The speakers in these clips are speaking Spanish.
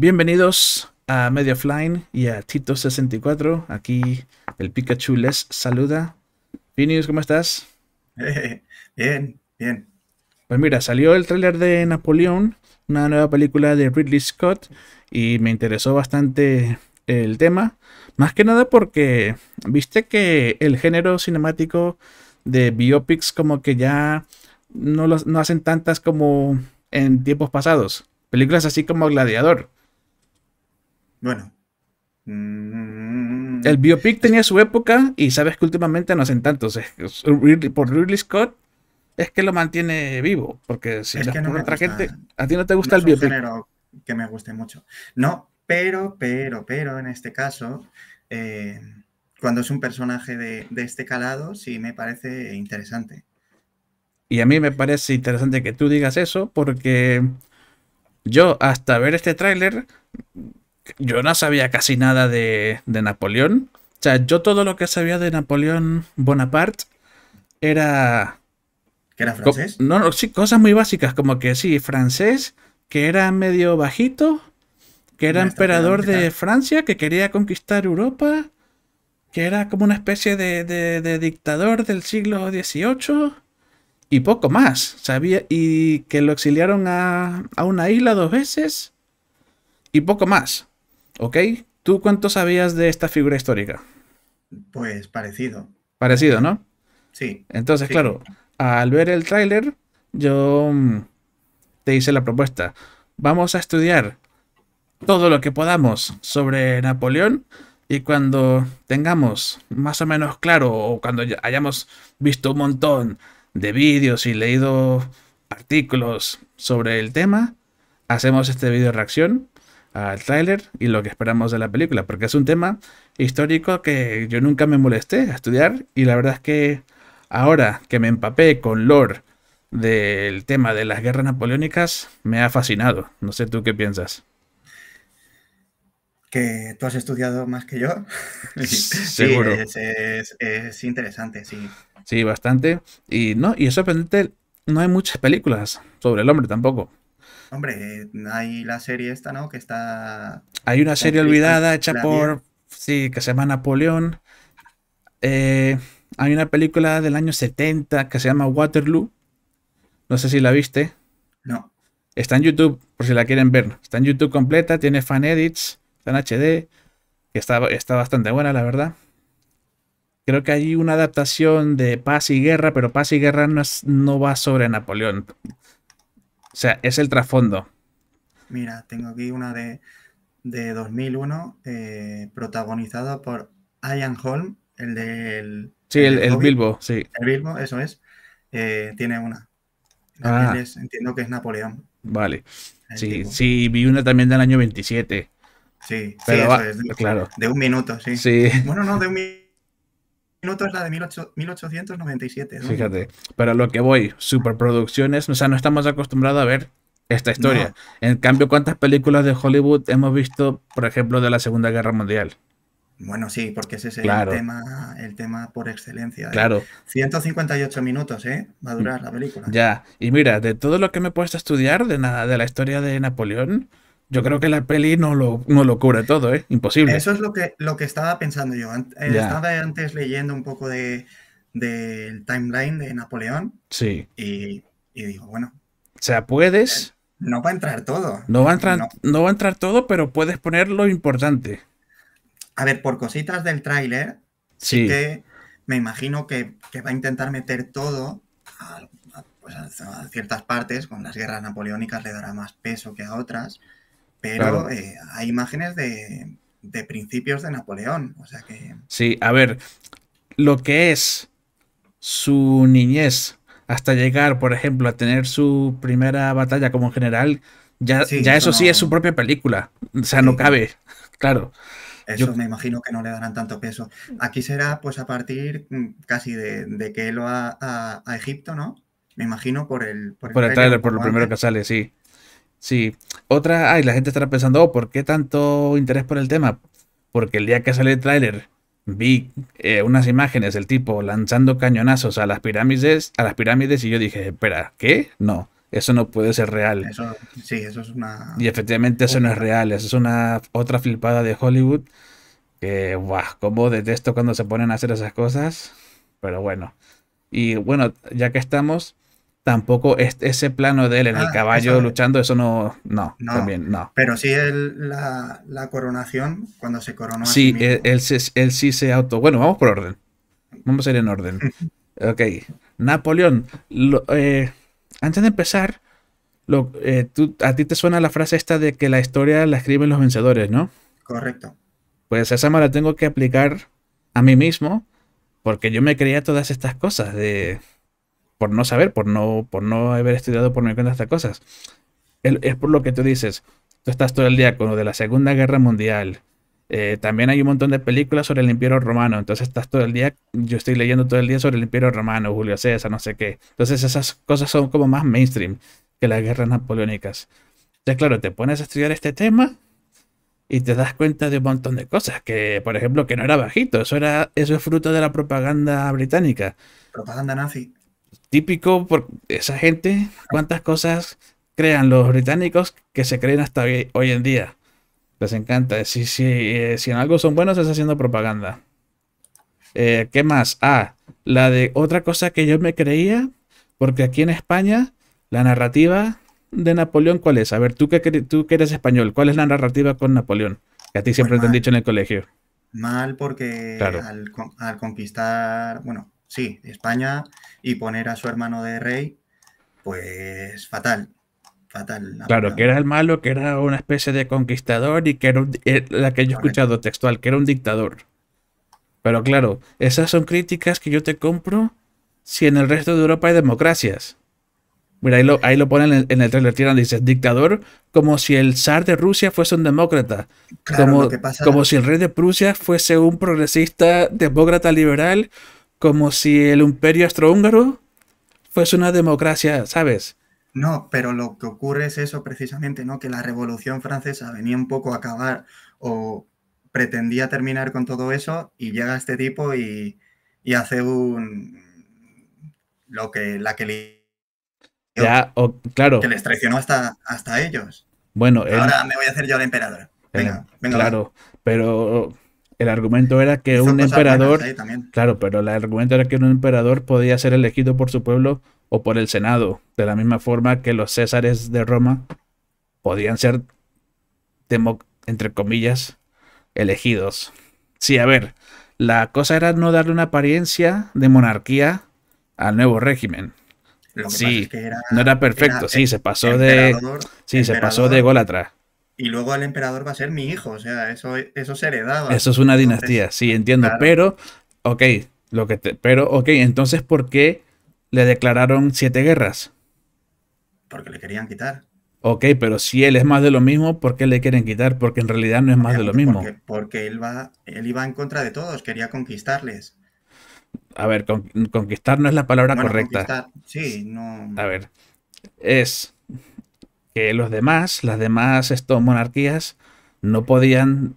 Bienvenidos a Media y a Tito64. Aquí el Pikachu les saluda. Vinius, ¿cómo estás? bien, bien. Pues mira, salió el tráiler de Napoleón, una nueva película de Ridley Scott, y me interesó bastante el tema. Más que nada porque viste que el género cinemático de biopics como que ya no, no hacen tantas como en tiempos pasados. Películas así como Gladiador bueno. Mm. El biopic tenía su época y sabes que últimamente no hacen tantos. Por Ridley Scott es que lo mantiene vivo, porque si es que no otra gente, a ti no te gusta el biopic. que me guste mucho. No, pero, pero, pero en este caso, eh, cuando es un personaje de, de este calado, sí me parece interesante. Y a mí me parece interesante que tú digas eso, porque yo hasta ver este tráiler yo no sabía casi nada de, Napoleón. O sea, yo todo lo que sabía de Napoleón Bonaparte era ¿Que era francés? No, sí, cosas muy básicas, como que sí, francés, que era medio bajito, que era emperador de Francia, que quería conquistar Europa, que era como una especie de, de, dictador del siglo XVIII y poco más. Sabía, y que lo exiliaron a, a una isla dos veces y poco más. ¿Ok? ¿Tú cuánto sabías de esta figura histórica? Pues parecido. Parecido, ¿no? Sí. Entonces, claro, al ver el tráiler, yo mm, te hice la propuesta. Vamos a estudiar todo lo que podamos sobre Napoleón y cuando tengamos más o menos claro o cuando hayamos visto un montón de vídeos y leído artículos sobre el tema, hacemos este vídeo reacción al tráiler y lo que esperamos de la película, porque es un tema histórico que yo nunca me molesté a estudiar y la verdad es que ahora que me empapé con lore del tema de las guerras napoleónicas, me ha fascinado. No sé tú qué piensas. Que tú has estudiado más que yo. Sí, es, interesante, sí. Sí, bastante. Y no, y es sorprendente, no hay muchas películas sobre el hombre tampoco. Hombre, eh, hay la serie esta, ¿no? Que está. Hay una serie olvidada hecha por. Sí, que se llama Napoleón. Eh, hay una película del año 70 que se llama Waterloo. No sé si la viste. No. Está en YouTube, por si la quieren ver. Está en YouTube completa, tiene fan edits, está en HD. Está, está bastante buena, la verdad. Creo que hay una adaptación de Paz y Guerra, pero Paz y Guerra no va sobre Napoleón. O sea, es el trasfondo. Mira, tengo aquí una de, 2001 eh, protagonizada por Ian Holm, el del... Sí, el, Bilbo, sí. El Bilbo, eso es. Eh, tiene una. Ah. entiendo que es Napoleón. Vale. Sí, sí, vi una también del año 27. Sí, es, de, claro. de un minuto, sí. sí. Bueno, no, de un minuto minuto la de 1897. Fíjate, pero a lo que voy, superproducciones, o sea, no estamos acostumbrados a ver esta historia. En cambio, ¿cuántas películas de Hollywood hemos visto, por ejemplo, de la Segunda Guerra Mundial? Bueno, sí, porque ese es el, tema, el tema por excelencia. ¿eh? Claro. 158 minutos, ¿eh? Va a durar la película. Ya, y mira, de todo lo que me he puesto a estudiar de, de la historia de Napoleón, yo creo que la peli no lo, no lo cubre todo, ¿eh? Imposible. Eso es lo que, lo que estaba pensando yo. Eh, estaba antes leyendo un poco del de, timeline de Napoleón. Sí. Y, digo, bueno. O sea, puedes. Eh, no va a entrar todo. No va a entrar, no. va a entrar todo, pero puedes poner lo importante. A ver, por cositas del tráiler, sí. que me imagino que, va a intentar meter todo pues, a, a ciertas partes, con las guerras napoleónicas le dará más peso que a otras. Pero eh, hay imágenes de, principios de Napoleón. O sea que... Sí, a ver, lo que es su niñez hasta llegar, por ejemplo, a tener su primera batalla como general, ya, ya eso, sí es su propia película. O sea, no cabe, claro. Eso me imagino que no le darán tanto peso. Aquí será pues a partir mm, casi de, de que él va a, a, Egipto, ¿no? Me imagino por el... Por el, trailer, por lo primero que sale, sí. Sí. Otra, ay, la gente estará pensando, oh, ¿por qué tanto interés por el tema? Porque el día que sale el tráiler vi eh, unas imágenes del tipo lanzando cañonazos a las pirámides, a las pirámides y yo dije, espera, ¿qué? No, eso no puede ser real. Eso, sí, eso es una. Y efectivamente eso no es real, eso es una otra flipada de Hollywood. Que, guau, cómo detesto cuando se ponen a hacer esas cosas. Pero bueno. Y bueno, ya que estamos, tampoco ese plano de él en el ah, caballo luchando, eso no, no, no, también no. Pero sí la, coronación, cuando se coronó. Sí, sí él, él, sí se auto... Bueno, vamos por orden. Vamos a ir en orden. ok. Napoleón, eh, antes de empezar, lo, eh, a ti te suena la frase esta de que la historia la escriben los vencedores, ¿no? Correcto. Pues esa me la tengo que aplicar a mí mismo porque yo me creía todas estas cosas de por no saber, por no, por no haber estudiado por mi cuenta estas cosas. es por lo que tú dices, tú estás todo el día con lo de la Segunda Guerra Mundial. Eh, también hay un montón de películas sobre el Imperio Romano, entonces estás todo el día, yo estoy leyendo todo el día sobre el Imperio Romano, Julio César, no sé qué. Entonces esas cosas son como más mainstream que las guerras napoleónicas. Entonces, claro, te pones a estudiar este tema y te das cuenta de un montón de cosas. Que, por ejemplo, que no era bajito, eso era, eso es fruto de la propaganda británica. Propaganda nazi típico por esa gente, cuántas cosas crean los británicos que se creen hasta hoy en día. Les encanta. Si, si, eh, si en algo son buenos es haciendo propaganda. Eh, ¿Qué más? Ah, la de otra cosa que yo me creía, porque aquí en España la narrativa de Napoleón, ¿cuál es? A ver, tú que, tú que eres español, ¿cuál es la narrativa con Napoleón? Que a ti siempre pues te han dicho en el colegio. Mal porque al, conquistar, bueno, sí, España, y poner a su hermano de rey, pues fatal. Fatal. Claro, que era el malo, que era una especie de conquistador y que era eh, la que yo he escuchado textual, que era un dictador. Pero claro, esas son críticas que yo te compro si en el resto de Europa hay democracias. Mira, ahí lo, ahí lo ponen en, el trailer, tiran, dices, dictador, como si el zar de Rusia fuese un demócrata. como, como si el rey de Prusia fuese un progresista, demócrata liberal, como si el imperio astrohúngaro fuese una democracia, ¿sabes? No, pero lo que ocurre es eso precisamente, ¿no? Que la Revolución Francesa venía un poco a acabar o pretendía terminar con todo eso y llega este tipo y, hace un... lo que la que le... Ya, claro. Que les traicionó hasta, hasta ellos. Bueno, Ahora me voy a hacer yo el emperador. Eh, venga, venga. Claro, pero el argumento era que un emperador, claro, pero el argumento era que un emperador podía ser elegido por su pueblo o por el Senado, de la misma forma que los césares de Roma podían ser, entre comillas, elegidos. Sí, a ver, la cosa era no darle una apariencia de monarquía al nuevo régimen. sí, no era perfecto, sí, se pasó de, sí, se pasó de Gólatra y luego al emperador va a ser mi hijo, o sea, eso, eso se heredaba. Eso es una dinastía, sí, entiendo, pero, ok, lo que te, pero, ok, entonces, ¿por qué le declararon siete guerras? Porque le querían quitar. Ok, pero si él es más de lo mismo, ¿por qué le quieren quitar? Porque en realidad no es más de lo mismo. Porque, él, va, él iba en contra de todos, quería conquistarles. A ver, conquistar no es la palabra bueno, correcta. Sí, no. A ver, es que los demás, las demás monarquías, no podían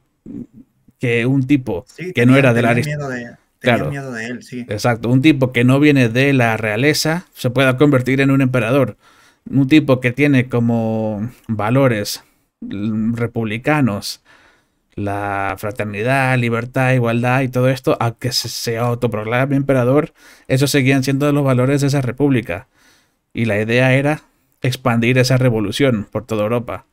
que un tipo que no era de la aristocracia. Claro, Exacto, un tipo que no viene de la realeza se pueda convertir en un emperador. Un tipo que tiene como valores republicanos la fraternidad, libertad, igualdad y todo esto, a aunque se autoproclame emperador, esos seguían siendo los valores de esa república. Y la idea era expandir esa revolución por toda Europa.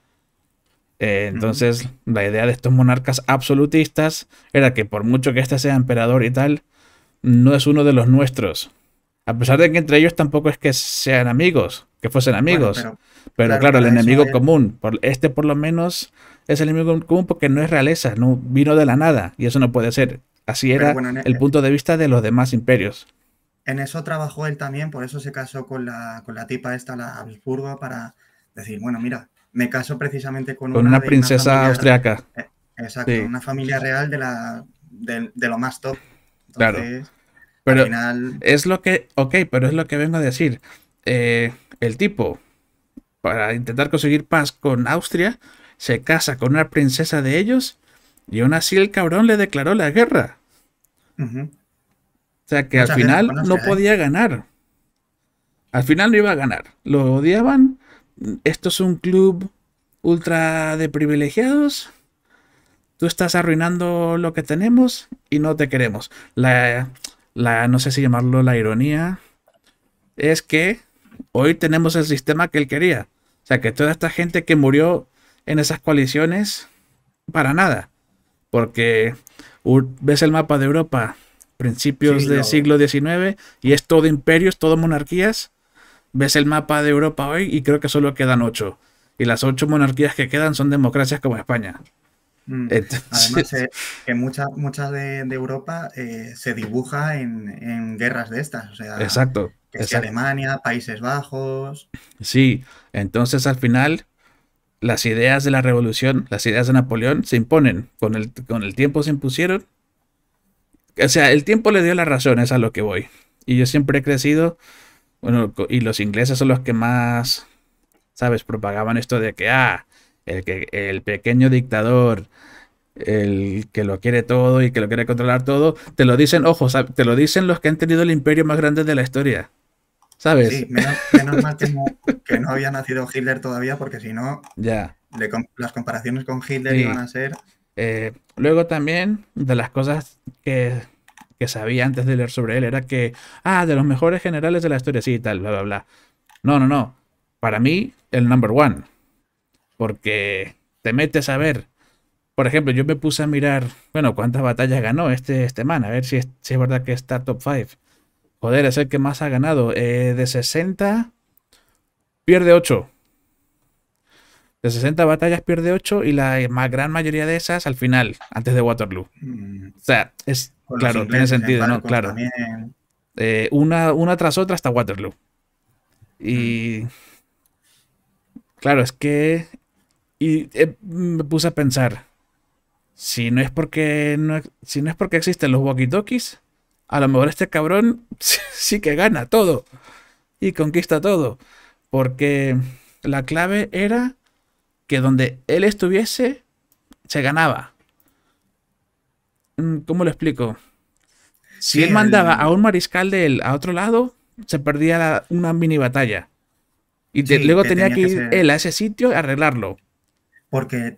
Eh, mm, entonces, la idea de estos monarcas absolutistas era que por mucho que éste sea emperador y tal, no es uno de los nuestros. A pesar de que entre ellos tampoco es que sean amigos, que fuesen amigos. pero, claro, el enemigo común. este por lo menos es el enemigo común porque no es realeza, no vino de la nada. Y eso no puede ser. Así era el e- punto de vista de los demás imperios en eso trabajó él también, por eso se casó con la, con la tipa esta, la Habsburgo, para decir, bueno, mira, me caso precisamente con, una, princesa austriaca. Eh, exacto, una familia real de, la, de, lo más top. claro. Pero es lo que, ok, pero es lo que vengo a decir. Eh, el tipo, para intentar conseguir paz con Austria, se casa con una princesa de ellos y aún así el cabrón le declaró la guerra. O sea que al final no ¿eh? podía ganar. Al final no iba a ganar. Lo odiaban. Esto es un club ultra de privilegiados. Tú estás arruinando lo que tenemos y no te queremos. La, la no sé si llamarlo la ironía, es que hoy tenemos el sistema que él quería. O sea, que toda esta gente que murió en esas coaliciones, para nada. Porque ves el mapa de Europa, principios del siglo XIX, y es todo imperios, todo monarquías. Ves el mapa de Europa hoy y creo que solo quedan ocho. Y las ocho monarquías que quedan son democracias como España. Mm. Además, eh, que mucha, de, Europa eh, se dibuja en, guerras de estas. exacto. Que Alemania, Países Bajos. Sí, entonces al final las ideas de la revolución, las ideas de Napoleón se imponen. Con con el tiempo se impusieron o sea, el tiempo le dio la razón, es a lo que voy. Y yo siempre he crecido, bueno, y los ingleses son los que más, ¿sabes? Propagaban esto de que, ah, el, que, el pequeño dictador, el que lo quiere todo y que lo quiere controlar todo, te lo dicen, ojo, te lo dicen los que han tenido el imperio más grande de la historia. ¿Sabes? Sí, menos, mal que no, había nacido Hitler todavía, porque si no, ya. las comparaciones con Hitler iban a ser. Eh, luego también, de las cosas que, sabía antes de leer sobre él era que, ah, de los mejores generales de la historia, sí, tal, bla, bla, bla. No, no, no. Para mí, el number one. Porque te metes a ver. Por ejemplo, yo me puse a mirar, bueno, cuántas batallas ganó este, este man, a ver si es, si es verdad que está top 5. Joder, es el que más ha ganado. Eh, de 60, pierde 8. De 60 batallas pierde 8 y la más gran mayoría de esas al final, antes de Waterloo. Mm. O sea, es claro, tiene sentido, ¿no? Claro. Eh, una, una tras otra hasta Waterloo. Y. Mm. Claro, es que. Y eh, me puse a pensar. Si no es porque. si no es porque existen los walkie-talkies, a lo mejor este cabrón sí que gana todo. Y conquista todo. Porque la clave era que donde él estuviese, se ganaba. Mm, ¿Cómo lo explico? Si él mandaba a un mariscal de él a otro lado, se perdía una mini batalla. Y luego tenía, que ir él a ese sitio y arreglarlo. Porque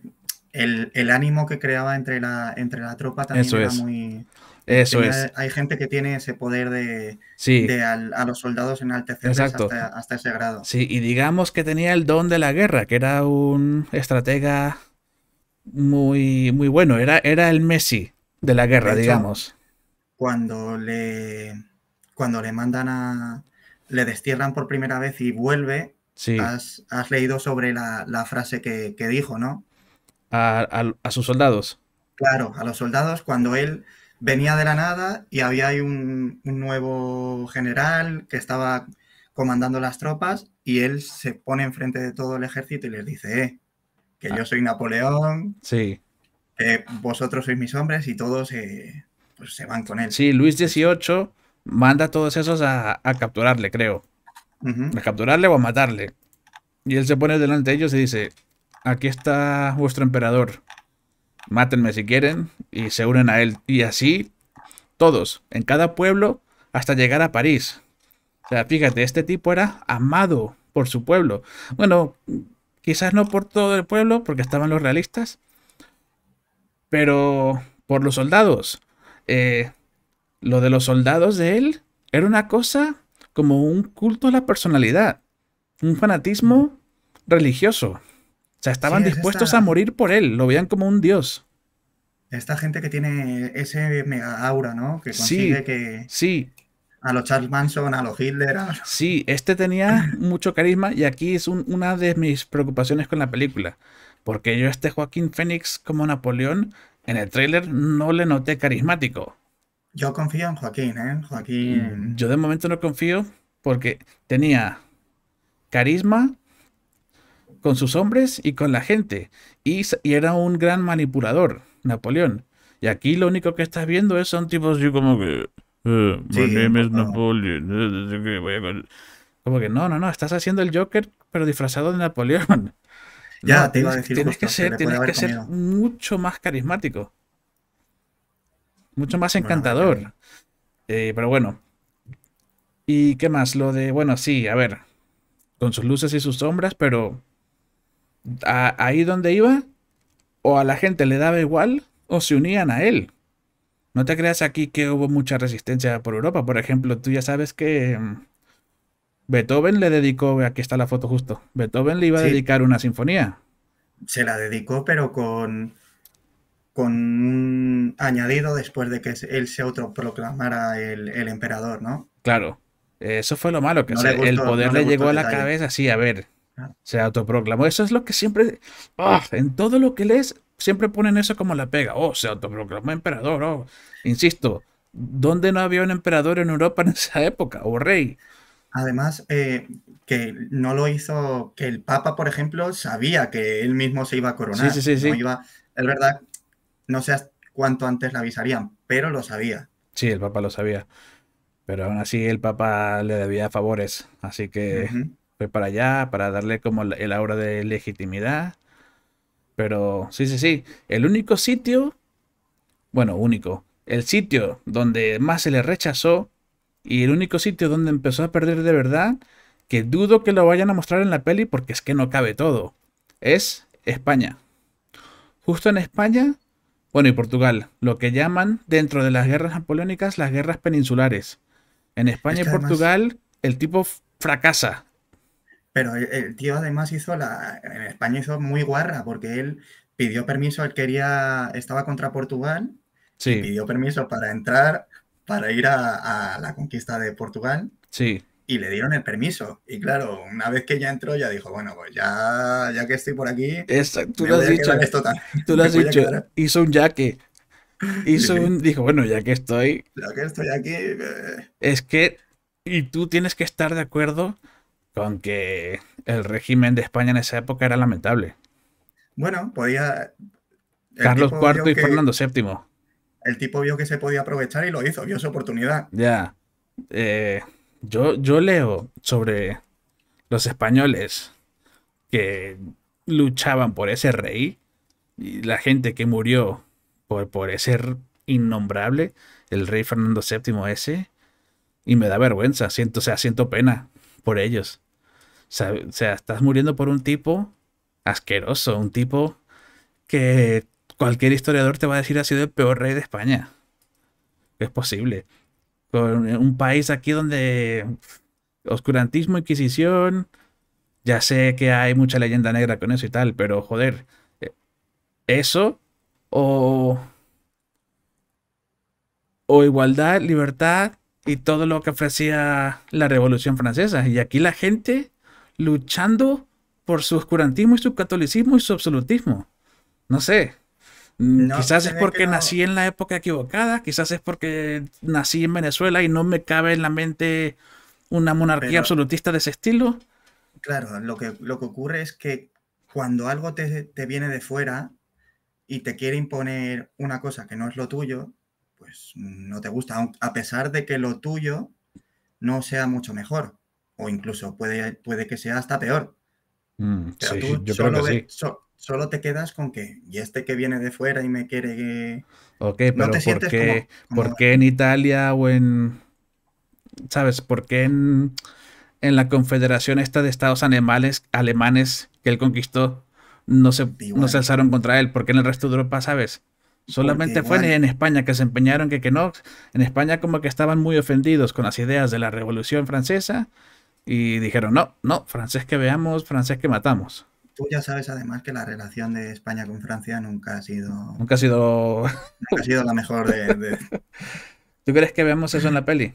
el, ánimo que creaba entre la, entre la tropa también era muy, eso es. Hay gente que tiene ese poder de, de al, a los soldados en hasta, hasta ese grado. Sí, y digamos que tenía el don de la guerra, que era un estratega muy, muy bueno. Era, era el Messi de la guerra, digamos. Cuando le, cuando le mandan a. le destierran por primera vez y vuelve. Sí. Has, leído sobre la, frase que, dijo, ¿no? a sus soldados. Claro, a los soldados, cuando él venía de la nada y había un, nuevo general que estaba comandando las tropas y él se pone enfrente de todo el ejército y les dice, eh, que yo ah. soy Napoleón, sí. vosotros sois mis hombres y todos eh, pues se van con él. Sí, Luis XVIII manda a todos esos a, capturarle, creo. A capturarle o a matarle. Y él se pone delante de ellos y dice, aquí está vuestro emperador mátenme si quieren, y se unen a él. Y así, todos, en cada pueblo, hasta llegar a París. O sea, fíjate, este tipo era amado por su pueblo. Bueno, quizás no por todo el pueblo, porque estaban los realistas, pero por los soldados. Eh, lo de los soldados de él era una cosa como un culto a la personalidad, un fanatismo religioso sea, estaban dispuestos a morir por él, lo veían como un dios. Esta gente que tiene ese mega aura, ¿no? Que consigue que. Sí. A los Charles Manson, a los Hitler. Sí, este tenía mucho carisma y aquí es una de mis preocupaciones con la película. Porque yo, este Joaquín Phoenix como Napoleón, en el tráiler no le noté carismático. Yo confío en Joaquín, ¿eh? Joaquín. Yo de momento no confío porque tenía carisma, con sus hombres y con la gente, y, era un gran manipulador, Napoleón. Y aquí lo único que estás viendo es son tipos así como que... Eh, sí, my eh, Como que no, no, no, estás haciendo el Joker, pero disfrazado de Napoleón. Ya, tienes, que ser, tienes que ser mucho más carismático. Mucho más encantador. Eh, pero bueno. ¿Y qué más? Lo de, bueno, sí, a ver. Con sus luces y sus sombras, pero ahí donde iba, o a la gente le daba igual, o se unían a él. No te creas aquí que hubo mucha resistencia por Europa. Por ejemplo, tú ya sabes que mm, Beethoven le dedicó, aquí está la foto justo, Beethoven le iba a dedicar una sinfonía. Se la dedicó, pero con, con un añadido después de que él se autoproclamara el, emperador, ¿no? Claro, eso fue lo malo, que el poder le, llegó a la cabeza, sí, a ver, se autoproclamó. Eso es lo que siempre. Ah, en todo lo que lees, siempre ponen eso como la pega. Oh, se autoproclamó emperador. Oh. Insisto, ¿dónde no había un emperador en Europa en esa época? O oh, rey. Además, eh, que no lo hizo, que el Papa, por ejemplo, sabía que él mismo se iba a coronar. Sí, sí, sí. iba, es verdad, no sé cuánto antes le avisarían, pero lo sabía. Sí, el Papa lo sabía. Pero aún así el Papa le debía favores, así que para allá, para darle como el aura de legitimidad. Pero sí, sí, sí. El único sitio, bueno, único, el sitio donde más se le rechazó y el único sitio donde empezó a perder de verdad, que dudo que lo vayan a mostrar en la peli porque es que no cabe todo, es España. Justo en España, bueno, y Portugal, lo que llaman dentro de las guerras napoleónicas las guerras peninsulares. En España y Portugal, el tipo fracasa pero el, tío además hizo la. En España hizo muy guarra porque él pidió permiso, él quería. Estaba contra Portugal. Sí. pidió permiso para entrar, para ir a, la conquista de Portugal. Sí y le dieron el permiso. Y claro, una vez que ya entró, ya dijo, bueno, pues ya, ya que estoy por aquí, tú, lo has, dicho, tú lo has dicho. Hizo un yaque. Hizo un. Dijo, bueno, ya que estoy. Ya que estoy aquí. Eh". Es que. Y tú tienes que estar de acuerdo con que el régimen de España en esa época era lamentable. Bueno, podía... Carlos IV y Fernando VII. El tipo vio que se podía aprovechar y lo hizo, vio su oportunidad. Ya. Eh, yo, yo leo sobre los españoles que luchaban por ese rey y la gente que murió por, por ese innombrable, el rey Fernando VII ese, y me da vergüenza, siento, o sea, siento pena por ellos. O sea, estás muriendo por un tipo asqueroso, un tipo que cualquier historiador te va a decir ha sido el peor rey de España. Es posible. Con un país aquí donde oscurantismo, inquisición, ya sé que hay mucha leyenda negra con eso y tal, pero joder, eh, eso o o igualdad, libertad y todo lo que ofrecía la Revolución Francesa. Y aquí la gente luchando por su oscurantismo y su catolicismo y su absolutismo. No sé. Mm, quizás es porque nací en la época equivocada, quizás es porque nací en Venezuela y no me cabe en la mente una monarquía absolutista de ese estilo. Claro, lo que, lo que ocurre es que cuando algo te, te viene de fuera y te quiere imponer una cosa que no es lo tuyo, pues no te gusta, a pesar de que lo tuyo no sea mucho mejor o incluso puede, puede que sea hasta peor. solo, te quedas con que, y este que viene de fuera y me quiere Ok, pero ¿por, qué, ¿por qué en Italia o en... ¿Sabes? ¿Por qué en, la confederación esta de estados animales, alemanes que él conquistó no se, no se alzaron contra él? porque en el resto de Europa, sabes? Solamente fue en, España que se empeñaron que, que no. En España como que estaban muy ofendidos con las ideas de la Revolución Francesa y dijeron, no, no, francés que veamos, francés que matamos. Tú ya sabes además que la relación de España con Francia nunca ha sido... Nunca ha sido... nunca ha sido la mejor de, ¿Tú crees que veamos eso en la peli?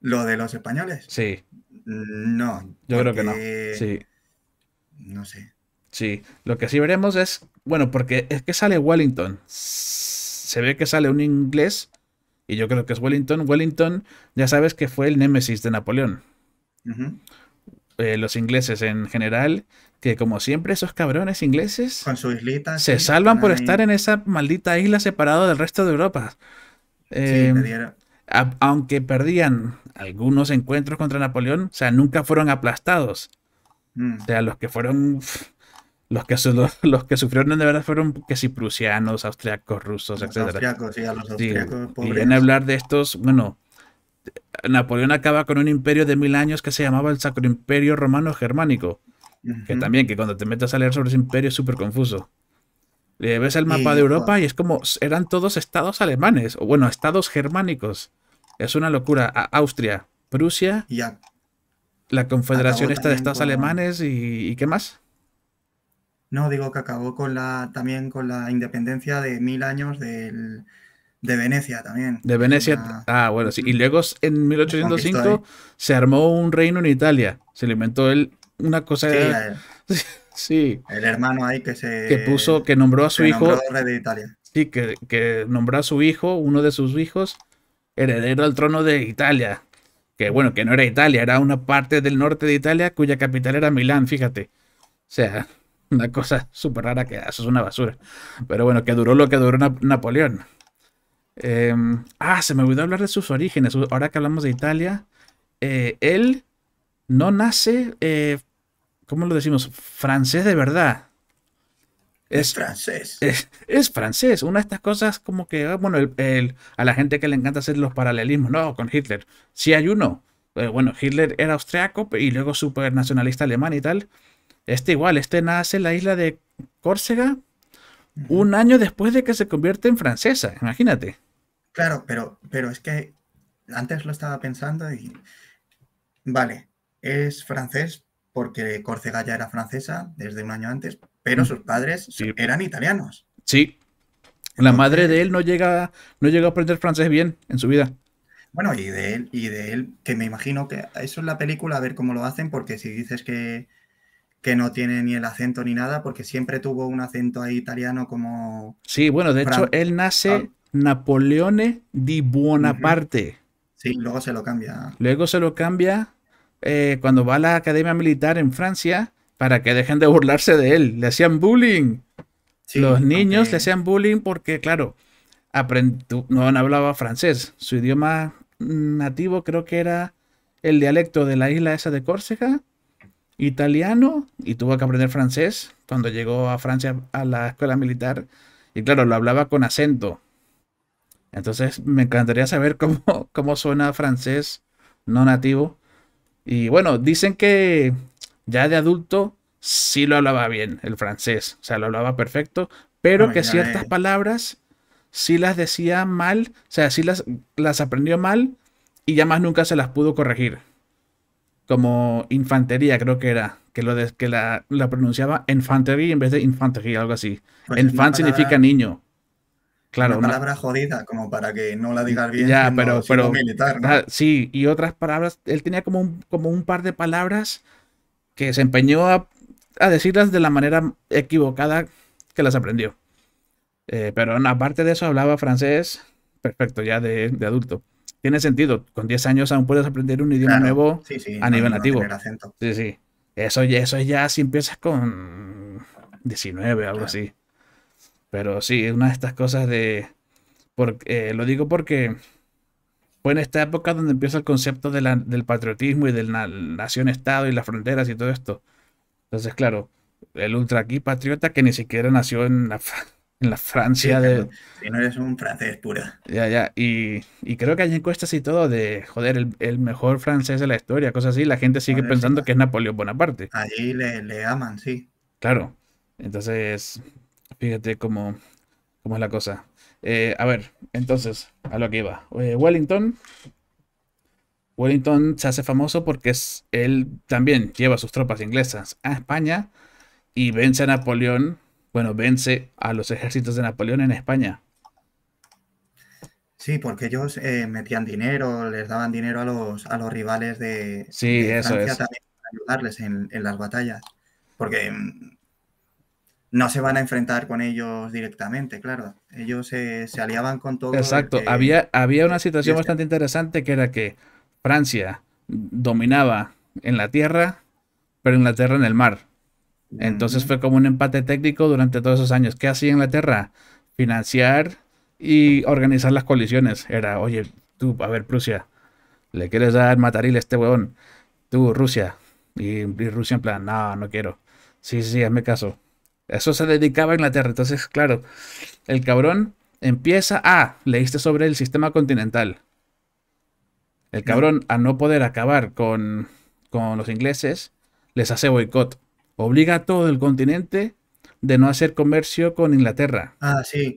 ¿Lo de los españoles? Sí. No. Yo creo que no. Sí. No sé. Sí, lo que sí veremos es, bueno, porque es que sale Wellington. Se ve que sale un inglés, y yo creo que es Wellington. Wellington, ya sabes que fue el némesis de Napoleón. Eh, los ingleses en general, que como siempre esos cabrones ingleses Con su islita, se salvan por estar en esa maldita isla separada del resto de Europa. Eh, aunque perdían algunos encuentros contra Napoleón, o sea, nunca fueron aplastados. Mm. O sea, los que fueron... Los que, los, que sufrieron de verdad fueron que si prusianos, austriacos, rusos, etc. Austriacos, sí, a Y hablar de estos, bueno, Napoleón acaba con un imperio de mil años que se llamaba el Sacro Imperio Romano Germánico. Que también, que cuando te metes a leer sobre ese imperio es súper confuso. Le ves el mapa de Europa y es como eran todos estados alemanes, o bueno, estados germánicos. Es una locura. Austria, Prusia, la Confederación de Estados Alemanes y, ¿qué más? No, digo que acabó con la, también con la independencia de mil años del, de Venecia también. De Venecia. Ah, bueno, sí. Y luego en 1805 se armó un reino en Italia. Se le inventó él una cosa. Sí, de... el, sí. El hermano ahí que se. Que puso, que nombró a su hijo. Sí, que, nombró a su hijo, uno de sus hijos, heredero al trono de Italia. Que bueno, que no era Italia, era una parte del norte de Italia cuya capital era Milán, fíjate. O sea, una cosa súper rara que ah, eso es una basura. Pero bueno, que duró lo que duró Napoleón. Em, ah, se me olvidó hablar de sus orígenes. Ahora que hablamos de Italia, eh, él no nace, eh, ¿cómo lo decimos? Francés de verdad. Es, francés. Es, francés. Una de estas cosas como que, ah, bueno, a la gente que le encanta hacer los paralelismos, no, con Hitler. Sí hay uno. Eh, bueno, Hitler era austriaco y luego nacionalista alemán y tal. Este igual, este nace en la isla de Córcega, un año después de que se convierte en francesa, imagínate. Claro, pero, pero es que antes lo estaba pensando y. Vale, es francés porque Córcega ya era francesa desde un año antes, pero sus padres eran italianos. Sí. La madre de él no llega, no llega a aprender francés bien en su vida. Bueno, y de él, y de él, que me imagino que eso es la película, a ver cómo lo hacen, porque si dices que que no tiene ni el acento ni nada, porque siempre tuvo un acento ahí italiano como... Sí, bueno, de hecho, él nace Napoleone di Buonaparte. Sí, luego se lo cambia. Luego se lo cambia eh, cuando va a la academia militar en Francia para que dejen de burlarse de él. Le hacían bullying. Los niños le hacían bullying porque, claro, no hablaba francés. Su idioma nativo creo que era el dialecto de la isla esa de Córcega italiano y tuvo que aprender francés cuando llegó a Francia a la escuela militar. Y claro, lo hablaba con acento. Entonces me encantaría saber cómo, cómo suena francés no nativo. Y bueno, dicen que ya de adulto sí lo hablaba bien el francés. O sea, lo hablaba perfecto. Pero que ciertas palabras sí las decía mal. O sea, sí las, las aprendió mal y ya más nunca se las pudo corregir como infantería, creo que era, que lo que la, pronunciaba infantería en vez de infantería, algo así. Enfant pues significa niño. Claro. Una palabra jodida, como para que no la digas bien. Ya, pero, pero militar, ah, sí, y otras palabras. Él tenía como un, como un par de palabras que se empeñó a, decirlas de la manera equivocada que las aprendió. Eh, pero aparte de eso hablaba francés perfecto ya de adulto tiene sentido. Con 10 años aún puedes aprender un idioma nuevo a nivel nativo. Sí, sí. Eso, eso ya si empiezas con 19 algo así. Pero sí, una de estas cosas de... Porque, eh, lo digo porque fue en esta época donde empieza el concepto del patriotismo y del nación-estado y las fronteras y todo esto. Entonces, claro, el ultra aquí patriota que ni siquiera nació en, en la Francia de... Si no eres un francés pura. Ya, ya. Y, creo que hay encuestas y todo de, joder, el, mejor francés de la historia, cosas así. La gente sigue pensando que es Napoleón Bonaparte. Allí le, aman, sí. Claro. Entonces, fíjate cómo, es la cosa. Eh, a ver, entonces, a lo que iba. Eh, Wellington. Wellington se hace famoso porque es, él también lleva sus tropas inglesas a España y vence a Napoleón bueno, vence a los ejércitos de Napoleón en España. Sí, porque ellos eh, metían dinero, les daban dinero a los, a los rivales de, Francia también para ayudarles en, las batallas. Porque mm, no se van a enfrentar con ellos directamente, claro. Ellos se aliaban con todo. Exacto. había, había una situación bastante interesante que era que Francia dominaba en la tierra, pero tierra en el mar. Entonces fue como un empate técnico durante todos esos años. ¿Qué hacía Inglaterra? Financiar y organizar las colisiones. Era, oye, tú, a ver, Prusia, ¿le quieres dar mataril a este huevón? Tú, Rusia. Y, Rusia en plan, no, no quiero. Sí, sí, hazme caso. Eso se dedicaba a Inglaterra. Entonces, claro, el cabrón empieza a, leíste sobre el sistema continental. El cabrón, a no poder acabar con los ingleses, les hace boicot obliga a todo el continente de no hacer comercio con Inglaterra. Ah, sí,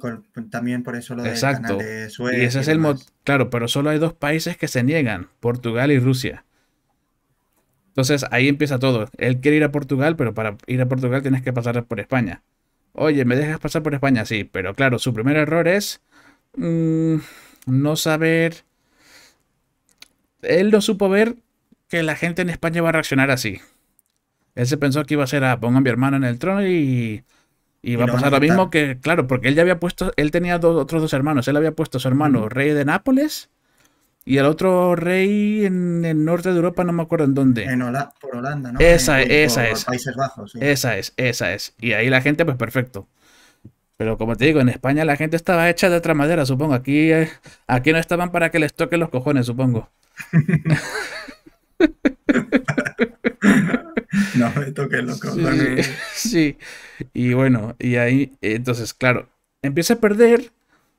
también por eso lo del Exacto. de Y ese es el claro, pero solo hay dos países que se niegan, Portugal y Rusia. Entonces ahí empieza todo. Él quiere ir a Portugal, pero para ir a Portugal tienes que pasar por España. Oye, ¿me dejas pasar por España? Sí, pero claro, su primer error es mm, no saber... Él no supo ver que la gente en España va a reaccionar así. Él se pensó que iba a ser, a ah, pongan a mi hermano en el trono y, y, va a pasar lo mismo que, claro, porque él ya había puesto, él tenía otros dos hermanos, él había puesto a su hermano rey de Nápoles y el otro rey en el norte de Europa, no me acuerdo en dónde. En por Holanda, ¿no? Esa, es, esa es. Países Esa es, esa es. Y ahí la gente, pues perfecto. Pero como te digo, en España la gente estaba hecha de otra madera, supongo. Aquí, eh, aquí no estaban para que les toquen los cojones, supongo. no me toqué loco Sí, Y bueno, y ahí, entonces, claro, empieza a perder,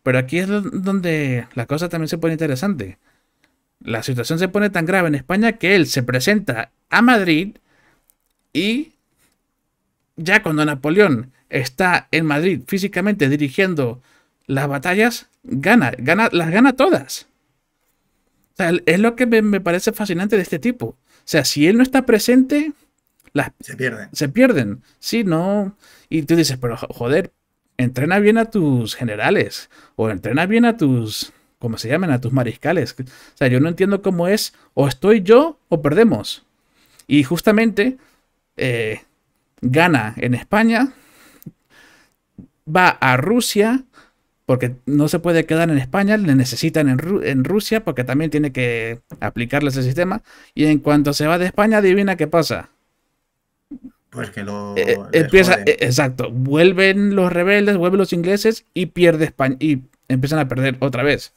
pero aquí es donde la cosa también se pone interesante. La situación se pone tan grave en España que él se presenta a Madrid y ya cuando Napoleón está en Madrid físicamente dirigiendo las batallas, gana, gana las gana todas. es lo que me, me parece fascinante de este tipo. O sea, si él no está presente, se pierden. Se pierden, sí, no. Y tú dices, pero joder, entrena bien a tus generales o entrena bien a tus, ¿cómo se llaman? A tus mariscales. O sea, yo no entiendo cómo es, o estoy yo o perdemos. Y justamente eh, gana en España, va a Rusia, porque no se puede quedar en España, le necesitan en, en, Rusia porque también tiene que aplicarles el sistema. Y en cuanto se va de España, adivina qué pasa pues que lo. Eh, eh, empieza, eh, exacto. Vuelven los rebeldes, vuelven los ingleses y pierde España. Y empiezan a perder otra vez.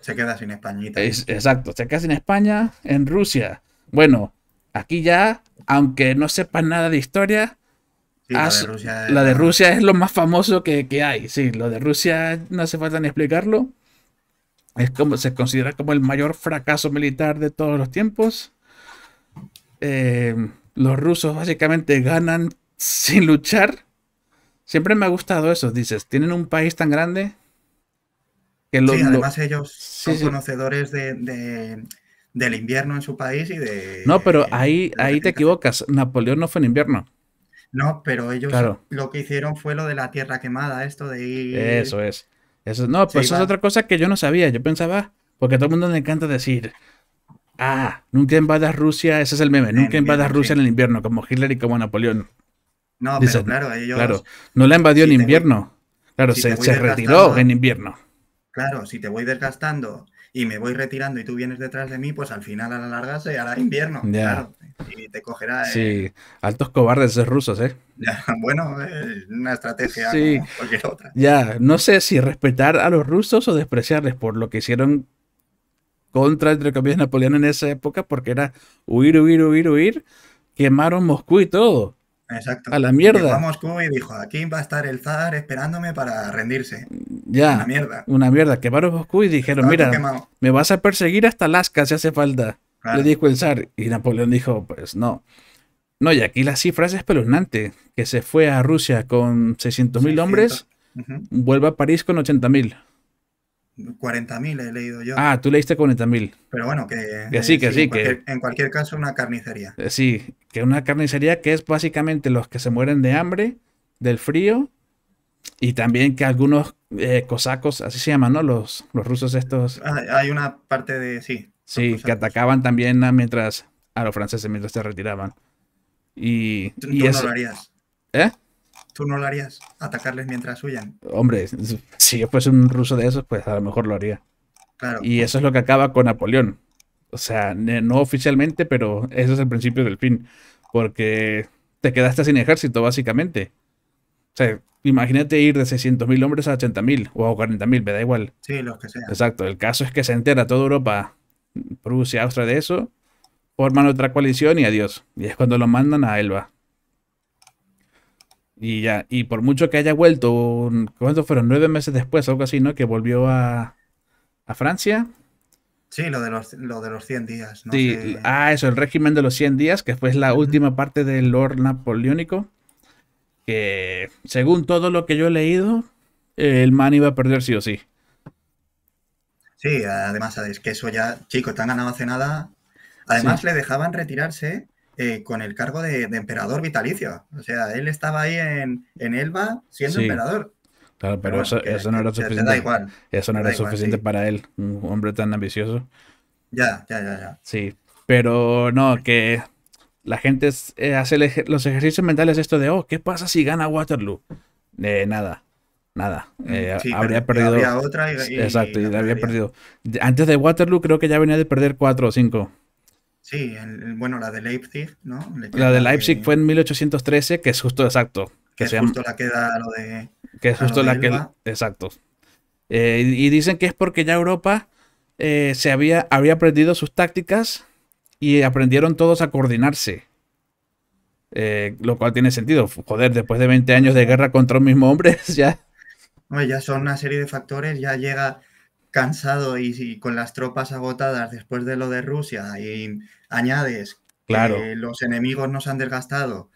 Se queda sin Españita. exacto. Se queda sin España, en Rusia. Bueno, aquí ya, aunque no sepas nada de historia. la, de Rusia, es lo más famoso que, hay. Sí, lo de Rusia no hace falta ni explicarlo. Es como se considera como el mayor fracaso militar de todos los tiempos. Eh, los rusos básicamente ganan sin luchar. Siempre me ha gustado eso, dices, tienen un país tan grande que Sí, además ellos son conocedores del invierno en su país y de... No, pero ahí, ahí te equivocas, Napoleón no fue en invierno. No, pero ellos lo que hicieron fue lo de la tierra quemada, esto de Eso es. Eso, no, pues eso es otra cosa que yo no sabía, yo pensaba, porque todo el mundo le encanta decir, Ah, nunca invadas Rusia, ese es el meme, nunca invadas Rusia en el invierno, como Hitler y como Napoleón. No, pero claro, ellos... Claro, no la invadió en invierno, claro, se, retiró en invierno. Claro, si te voy desgastando y me voy retirando y tú vienes detrás de mí, pues al final a la larga se hará invierno, claro, y te cogerá... Sí, eh. altos cobardes esos rusos, ¿eh? bueno, una estrategia sí. cualquier otra. Ya, no sé si respetar a los rusos o despreciarles por lo que hicieron contra, entre comillas, Napoleón en esa época, porque era huir, huir, huir, huir. Quemaron Moscú y todo. Exacto. A la mierda. Llegó a Moscú y dijo, aquí va a estar el zar esperándome para rendirse. Ya. Una mierda. Una mierda. Quemaron Moscú y dijeron, mira, me vas a perseguir hasta Alaska si hace falta. Le dijo el zar. Y Napoleón dijo, pues no. No, y aquí la cifra es espeluznante. Que se fue a Rusia con 600.000 hombres, vuelve a París con 80.000. 40.000 he leído yo. Ah, tú leíste 40.000. Pero bueno, que... sí, que sí, En cualquier, caso una carnicería. Eh, sí, que una carnicería que es básicamente los que se mueren de hambre, del frío, y también que algunos eh, cosacos, así se llaman, ¿no? Los, los rusos estos... Ah, hay una parte de... Sí. Sí, que atacaban también a, mientras, a los franceses mientras se retiraban. Y... eso... ¿Eh? ¿Tú no lo harías? ¿Atacarles mientras huyan? Hombre, si yo fuese un ruso de esos, pues a lo mejor lo haría. Claro. Y eso es lo que acaba con Napoleón. O sea, no oficialmente, pero eso es el principio del fin. Porque te quedaste sin ejército, básicamente. O sea, imagínate ir de 600.000 hombres a 80.000 o a 40.000, me da igual. Sí, los que sean. Exacto, el caso es que se entera toda Europa, Prusia, Austria de eso, forman otra coalición y adiós. Y es cuando lo mandan a Elba. Y ya, y por mucho que haya vuelto, ¿cuántos fueron? Nueve meses después, algo así, ¿no? Que volvió a, Francia. Sí, lo de los, lo de los 100 días. No sí, ah, eso, el régimen de los 100 días, que fue la última parte del Lord Napoleónico. Que según todo lo que yo he leído, el man iba a perder sí o sí. Sí, además, ¿sabéis que eso ya, chicos, tan ganado nada. Además, le dejaban retirarse eh, con el cargo de, emperador vitalicio. O sea, él estaba ahí en, en Elba siendo emperador. pero, eso, no era suficiente. Eso no era suficiente para él, un hombre tan ambicioso. Ya, ya, ya, ya. Sí, pero no, que la gente eh, hace los ejercicios mentales esto de, oh, ¿qué pasa si gana Waterloo? nada, nada. Mm, eh, habría perdido. Había otra y, exacto, habría perdido. Antes de Waterloo creo que ya venía de perder cuatro o cinco. Sí, bueno, la de Leipzig, ¿no? la de Leipzig fue en 1813, que es justo exacto. Que, es justo la que da lo de. Que es justo la que. Exacto. Eh, y, dicen que es porque ya Europa eh, se había, había aprendido sus tácticas y aprendieron todos a coordinarse. Eh, lo cual tiene sentido. Joder, después de 20 años de guerra contra un mismo hombre, ya. ya son una serie de factores, ya llega cansado y, y, con las tropas agotadas después de lo de Rusia y añades claro. que los enemigos nos han desgastado,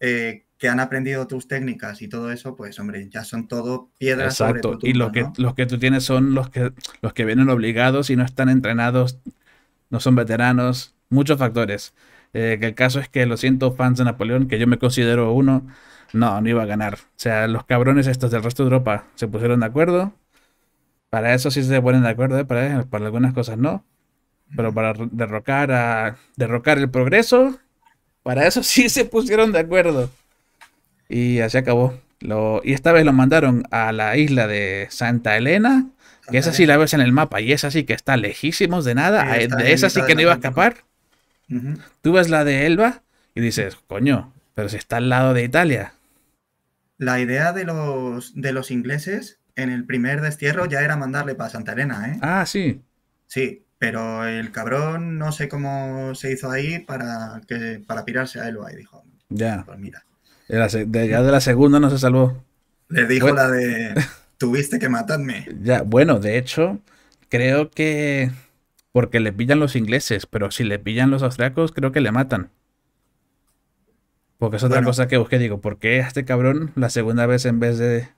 eh, que han aprendido tus técnicas y todo eso, pues hombre, ya son todo piedras. Exacto, sobre tu y los, que, los que tú tienes son los que, los que vienen obligados y no están entrenados, no son veteranos, muchos factores. Eh, que el caso es que los siento fans de Napoleón, que yo me considero uno, no, no iba a ganar. O sea, los cabrones estos del resto de Europa se pusieron de acuerdo. Para eso sí se ponen de acuerdo, ¿eh? para algunas cosas no. Pero para derrocar a derrocar el progreso, para eso sí se pusieron de acuerdo. Y así acabó. Lo, y esta vez lo mandaron a la isla de Santa Elena, que esa sí la ves en el mapa, y esa sí que está lejísimos de nada, de esa sí que no iba a escapar. Tú ves la de Elba y dices, coño, pero si está al lado de Italia. La idea de los, de los ingleses en el primer destierro ya era mandarle para Santa Elena, ¿eh? Ah, sí. Sí, pero el cabrón no sé cómo se hizo ahí para, que, para pirarse a o dijo, ya. Pues mira. ya de la segunda no se salvó. Le dijo la de, tuviste que matarme. Ya, bueno, de hecho, creo que... Porque le pillan los ingleses, pero si le pillan los austriacos, creo que le matan. Porque es otra cosa que busqué, digo, ¿por qué a este cabrón la segunda vez en vez de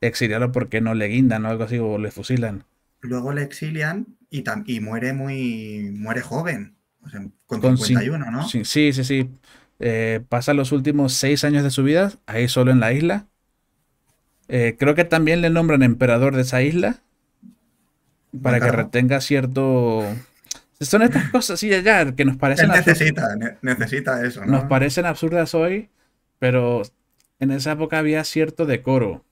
exiliarlo, porque no le guindan o algo así o le fusilan? luego le exilian y, y muere muy muere joven, con, ¿no? Sí, sí, sí. Eh, pasa los últimos seis años de su vida ahí solo en la isla. Eh, creo que también le nombran emperador de esa isla para que retenga cierto... Son estas cosas, sí, ya, que nos parecen... Él necesita, necesita eso. ¿no? Nos parecen absurdas hoy, pero en esa época había cierto decoro,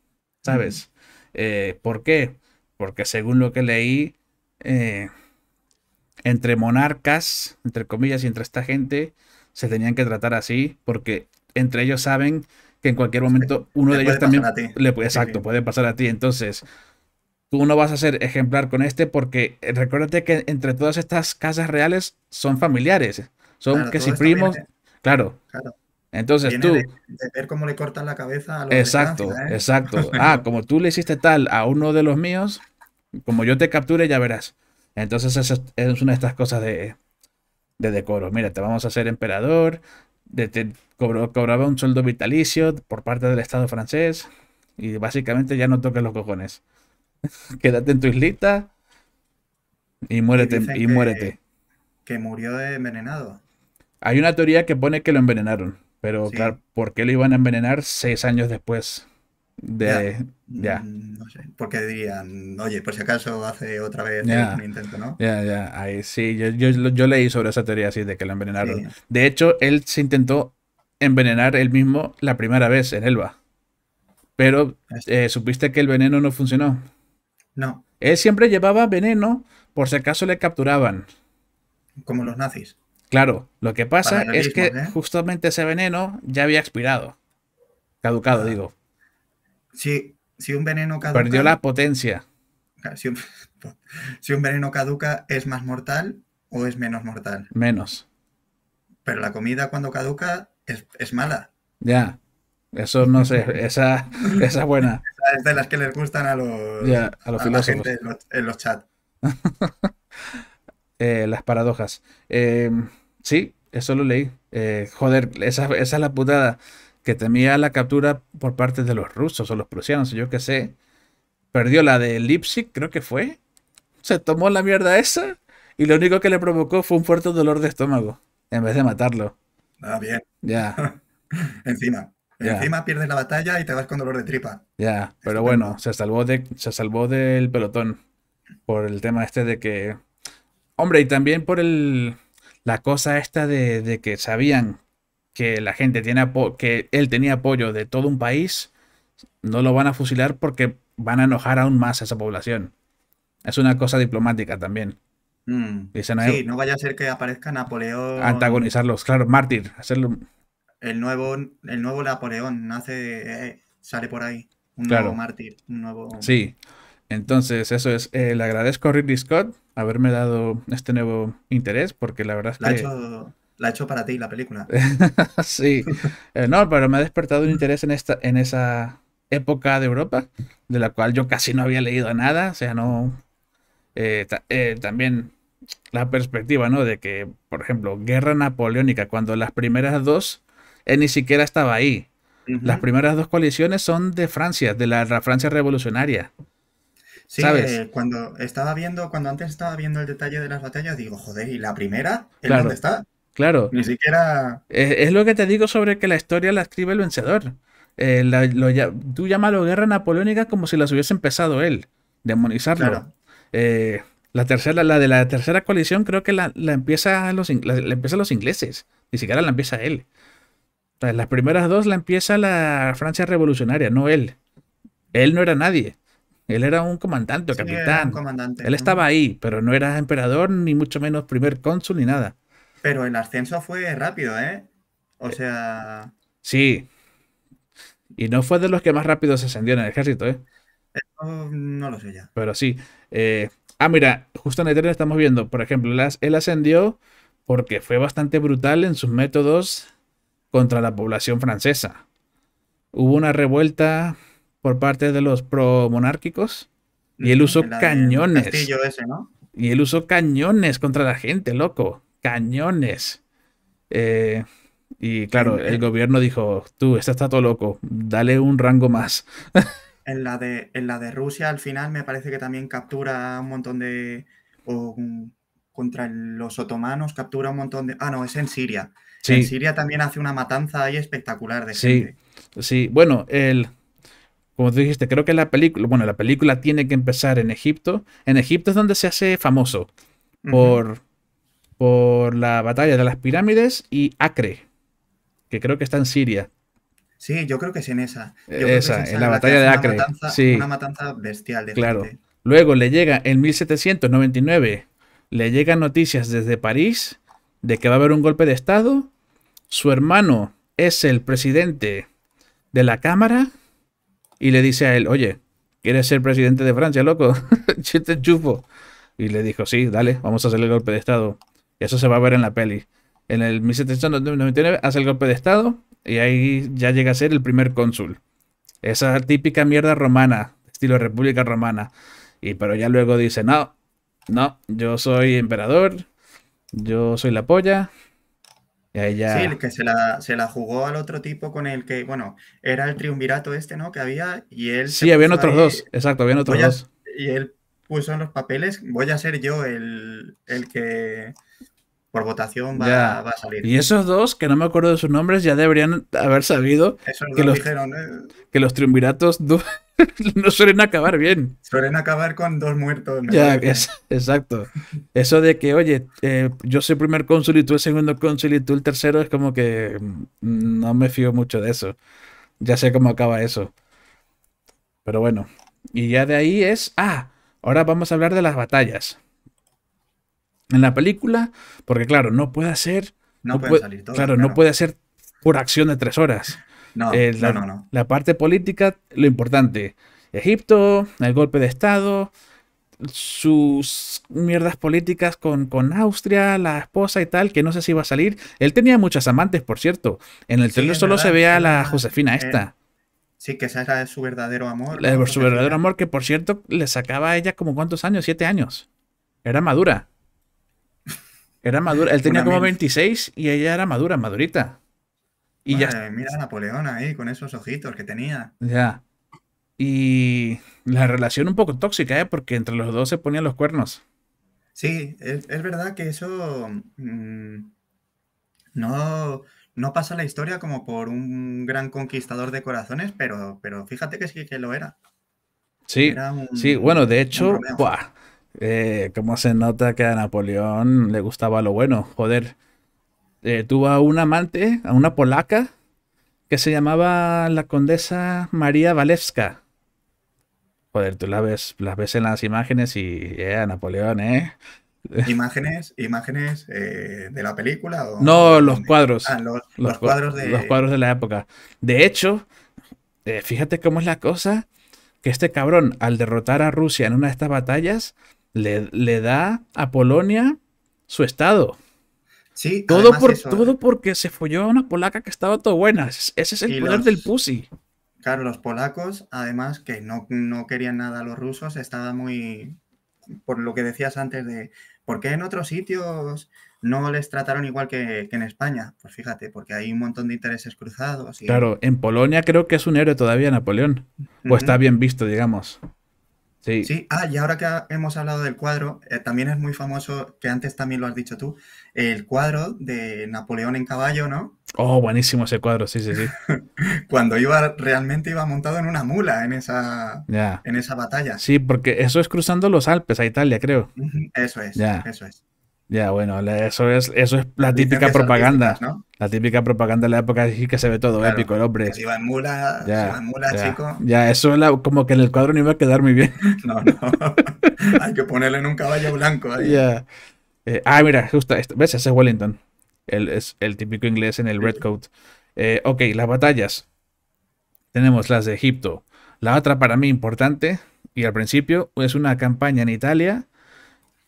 ¿sabes? Eh, ¿Por qué? Porque según lo que leí, eh, entre monarcas, entre comillas, y entre esta gente, se tenían que tratar así, porque entre ellos saben que en cualquier momento uno de ellos también le puede, exacto, puede pasar a ti. Entonces, tú no vas a ser ejemplar con este porque eh, recuérdate que entre todas estas casas reales son familiares, son que si primos, claro. claro. Entonces tú... ver cómo le cortan la cabeza a los Exacto, ¿eh? exacto. Ah, como tú le hiciste tal a uno de los míos, como yo te capture, ya verás. Entonces es, es una de estas cosas de, de decoro. Mira, te vamos a hacer emperador, de, te cobraba un sueldo vitalicio por parte del Estado francés y básicamente ya no toques los cojones. Quédate en tu islita y muérete. Y, muérete. Que, murió de envenenado. Hay una teoría que pone que lo envenenaron, pero claro, ¿por qué lo iban a envenenar seis años después? De, ya. Mm, no sé, porque dirían, oye, por si acaso hace otra vez un intento, ¿no? Ya, ya, ahí sí, yo, leí sobre esa teoría así de que lo envenenaron. De hecho, él se intentó envenenar él mismo la primera vez en Elba. Pero eh, supiste que el veneno no funcionó. No. Él siempre llevaba veneno por si acaso le capturaban. Como los nazis. Claro, lo que pasa es que ¿eh? justamente ese veneno ya había expirado. Caducado, ah. digo si, un veneno caduca. Perdió la potencia. Si un, veneno caduca, ¿es más mortal o es menos mortal? Menos. Pero la comida cuando caduca es, mala. Ya. Eso no sé, esa, esa es buena. es de las que les gustan a los, a en los, chats. Eh, las paradojas. Eh, sí, eso lo leí. Eh, joder, esa, esa es la putada temía la captura por parte de los rusos o los prusianos, yo qué sé. Perdió la de Leipzig, creo que fue. Se tomó la mierda esa y lo único que le provocó fue un fuerte dolor de estómago, en vez de matarlo. Ah, bien. Ya. Encima. Encima pierdes la batalla y te vas con dolor de tripa. Ya, pero este bueno, se salvó, de, se salvó del pelotón por el tema este de que... Hombre, y también por el, la cosa esta de, de que sabían que la gente tiene que él tenía apoyo de todo un país, no lo van a fusilar porque van a enojar aún más a esa población. Es una cosa diplomática también. Mm. Dicen, sí, no vaya a ser que aparezca Napoleón. Antagonizarlos, claro, mártir, hacerlo. El nuevo, el nuevo Napoleón nace, eh, sale por ahí. Un nuevo mártir, nuevo. Sí. Entonces, eso es. Eh, le agradezco a Ridley Scott haberme dado este nuevo interés, porque la verdad es que la he hecho para ti la película. sí, eh, no, pero me ha despertado un interés en, esta, en esa época de Europa, de la cual yo casi no había leído nada, o sea, no... Eh, eh, también la perspectiva, ¿no? De que, por ejemplo, guerra napoleónica, cuando las primeras dos, él ni siquiera estaba ahí. Las primeras dos coaliciones son de Francia, de la, Francia revolucionaria. Sí, ¿sabes? cuando estaba viendo, cuando antes estaba viendo el detalle de las batallas, digo, joder, ¿y la primera? ¿En dónde está? Claro. Ni siquiera. Es, lo que te digo sobre que la historia la escribe el vencedor. llamas eh, la, tú guerra napoleónica como si las hubiese empezado él. Demonizarlo. Eh, la tercera, la de la tercera coalición, creo que la, empieza los, los ingleses. Ni siquiera la empieza él. Las primeras dos la empieza la Francia revolucionaria, no él. Él no era nadie. Él era un comandante, o capitán. él estaba ahí, pero no era emperador, ni mucho menos primer cónsul, ni nada. Pero el ascenso fue rápido, ¿eh? O eh, sea. Sí. Y no fue de los que más rápido se ascendió en el ejército, ¿eh? no lo sé ya. Pero sí. Eh, ah, mira, justo en Eterno estamos viendo, por ejemplo, él ascendió porque fue bastante brutal en sus métodos contra la población francesa. Hubo una revuelta por parte de los promonárquicos y él usó cañones. Ese, ¿no? Y él usó cañones contra la gente, loco cañones. Eh, y claro, el gobierno dijo, tú, estás está todo loco, dale un rango más. En la, de, en la de Rusia, al final, me parece que también captura un montón de... contra los otomanos, captura un montón de... Ah, no, es en Siria. En Siria también hace una matanza ahí espectacular de gente. Sí, Bueno, el, como tú dijiste, creo que la película, bueno, la película tiene que empezar en Egipto. En Egipto es donde se hace famoso por, por la batalla de las pirámides y Acre, que creo que está en Siria. Sí, yo creo que es en esa. esa, en, la, batalla de Acre. Una matanza, bestial. claro. Luego le llega en 1799, le llegan noticias desde París de que va a haber un golpe de Estado. Su hermano es el presidente de la Cámara y le dice a él, oye, ¿quieres ser presidente de Francia, loco? Yo te chupo. Y le dijo, sí, dale, vamos a hacer el golpe de Estado. Eso se va a ver en la peli. En el 1799 hace el golpe de Estado y ahí ya llega a ser el primer cónsul. Esa típica mierda romana, estilo República Romana. Y pero ya luego dice, no, no, yo soy emperador, yo soy la polla. Y ya... Sí, el que se la, jugó al otro tipo con el que, bueno, era el triunvirato este, ¿no? Que había y él... Sí, habían otros dos, exacto, habían otros dos. Y él puso en los papeles, voy a ser yo el, el que por votación va, a salir. Y esos dos, que no me acuerdo de sus nombres, ya deberían haber sabido que, los, eh, que los triunviratos no suelen acabar bien. Suelen acabar con dos muertos. Ya, exacto. Eso de que, oye, eh, yo soy primer cónsul y tú el segundo cónsul y tú el tercero, es como que mm, no me fío mucho de eso. Ya sé cómo acaba eso. Pero bueno. Y ya de ahí es... Ah, ahora vamos a hablar de las batallas en la película, porque claro, no puede ser, No, puede, salir claro, no puede hacer por acción de tres horas. Eh, no, la, no, no, La parte política, lo importante. Egipto, el golpe de Estado, sus mierdas políticas con, con Austria, la esposa y tal, que no sé si iba a salir. Él tenía muchas amantes, por cierto. En el sí, solo se ve a la Josefina eh, esta. sí, que esa era de su verdadero amor. su verdadero amor, que por cierto le sacaba a ella como cuántos años, siete años. Era madura. Era madura. Él tenía como 26 y ella era madura, madurita. Y ya. Mira a Napoleón ahí con esos ojitos que tenía. Ya. Y la relación un poco tóxica, ¿eh? Porque entre los dos se ponían los cuernos. Sí, es, verdad que eso. Mm, no no pasa la historia como por un gran conquistador de corazones, pero, pero fíjate que sí que lo era. Sí, sí, bueno, de hecho, eh, ¿Cómo se nota que a Napoleón le gustaba lo bueno? Joder. Eh, tuvo a una amante, a una polaca, que se llamaba la condesa María valeska Joder, tú la ves, las ves en las imágenes y eh, a Napoleón, ¿eh? ¿Imágenes, imágenes eh, de la película? O no, los cuadros. Ah, los, cuadros de... los cuadros de la época. De hecho, fíjate cómo es la cosa, que este cabrón, al derrotar a Rusia en una de estas batallas, le, da a Polonia su estado. Sí, todo, por, ¿eh? todo porque se folló a una polaca que estaba todo buena. Ese es el poder del pussy. Claro, los polacos, además, que no, querían nada a los rusos, estaba muy. Por lo que decías antes de. ¿Por qué en otros sitios no les trataron igual que, en España? Pues fíjate, porque hay un montón de intereses cruzados. Claro, en Polonia creo que es un héroe todavía Napoleón. O está bien visto, digamos. Sí. Ah, y ahora que hemos hablado del cuadro, eh, también es muy famoso, que antes también lo has dicho tú, el cuadro de Napoleón en caballo, ¿no? Oh, buenísimo ese cuadro, sí, sí, sí. Cuando iba, realmente iba montado en una mula en esa, en esa batalla. Sí, porque eso es cruzando los Alpes a Italia, creo. Eso es, eso es. Ya, bueno, eso es, eso es la típica propaganda. La típica propaganda de la época es que se ve todo épico, el hombre. Si va en mula, ya, en mula, chico. Ya, eso como que en el cuadro no iba a quedar muy bien. No, no. Hay que ponerle en un caballo blanco ahí. Eh, ah, mira, justo, esto, ¿ves? Ese es Wellington. El, es el típico inglés en el red coat. Eh, ok, las batallas. Tenemos las de Egipto. La otra para mí importante, y al principio, es una campaña en Italia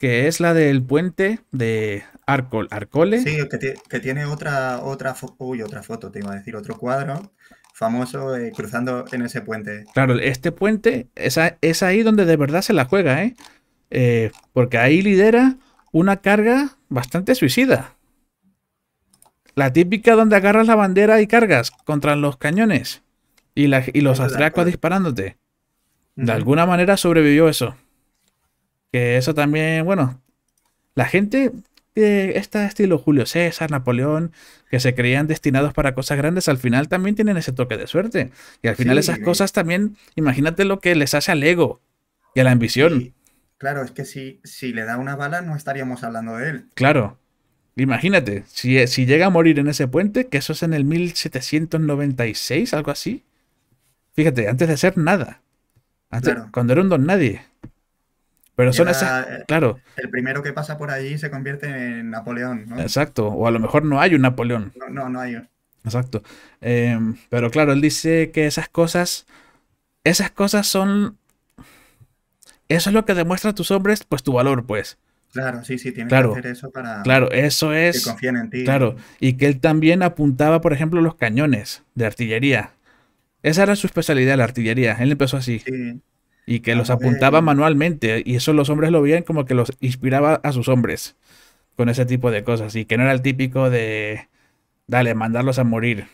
que es la del puente de Arcole. Sí, que, tiene otra, otra, uy, otra foto, te iba a decir, otro cuadro famoso eh, cruzando en ese puente. Claro, este puente es, ahí donde de verdad se la juega, ¿eh? ¿eh? Porque ahí lidera una carga bastante suicida. La típica donde agarras la bandera y cargas contra los cañones y, y los astracos disparándote. De alguna manera sobrevivió eso. Que eso también, bueno, la gente de este estilo Julio César, Napoleón, que se creían destinados para cosas grandes, al final también tienen ese toque de suerte. Y al final esas eh. cosas también, imagínate lo que les hace al ego y a la ambición. claro, es que si, si le da una bala no estaríamos hablando de él. Claro. Imagínate, si, si llega a morir en ese puente, que eso es en el 1796, algo así. Fíjate, antes de ser nada. claro. Cuando era un don nadie. Pero son esas, claro. El primero que pasa por allí se convierte en Napoleón, ¿no? Exacto, o a lo mejor no hay un Napoleón. No, no, hay Exacto. Eh, pero claro, él dice que esas cosas, esas cosas son, eso es lo que demuestra tus hombres, pues tu valor, pues. Claro, sí, sí, tienes claro, que hacer eso para claro, eso es, que confíen en ti. Claro, y que él también apuntaba, por ejemplo, los cañones de artillería. Esa era su especialidad, la artillería. Él empezó así. Sí y que los apuntaba manualmente y eso los hombres lo veían como que los inspiraba a sus hombres con ese tipo de cosas y que no era el típico de dale mandarlos a morir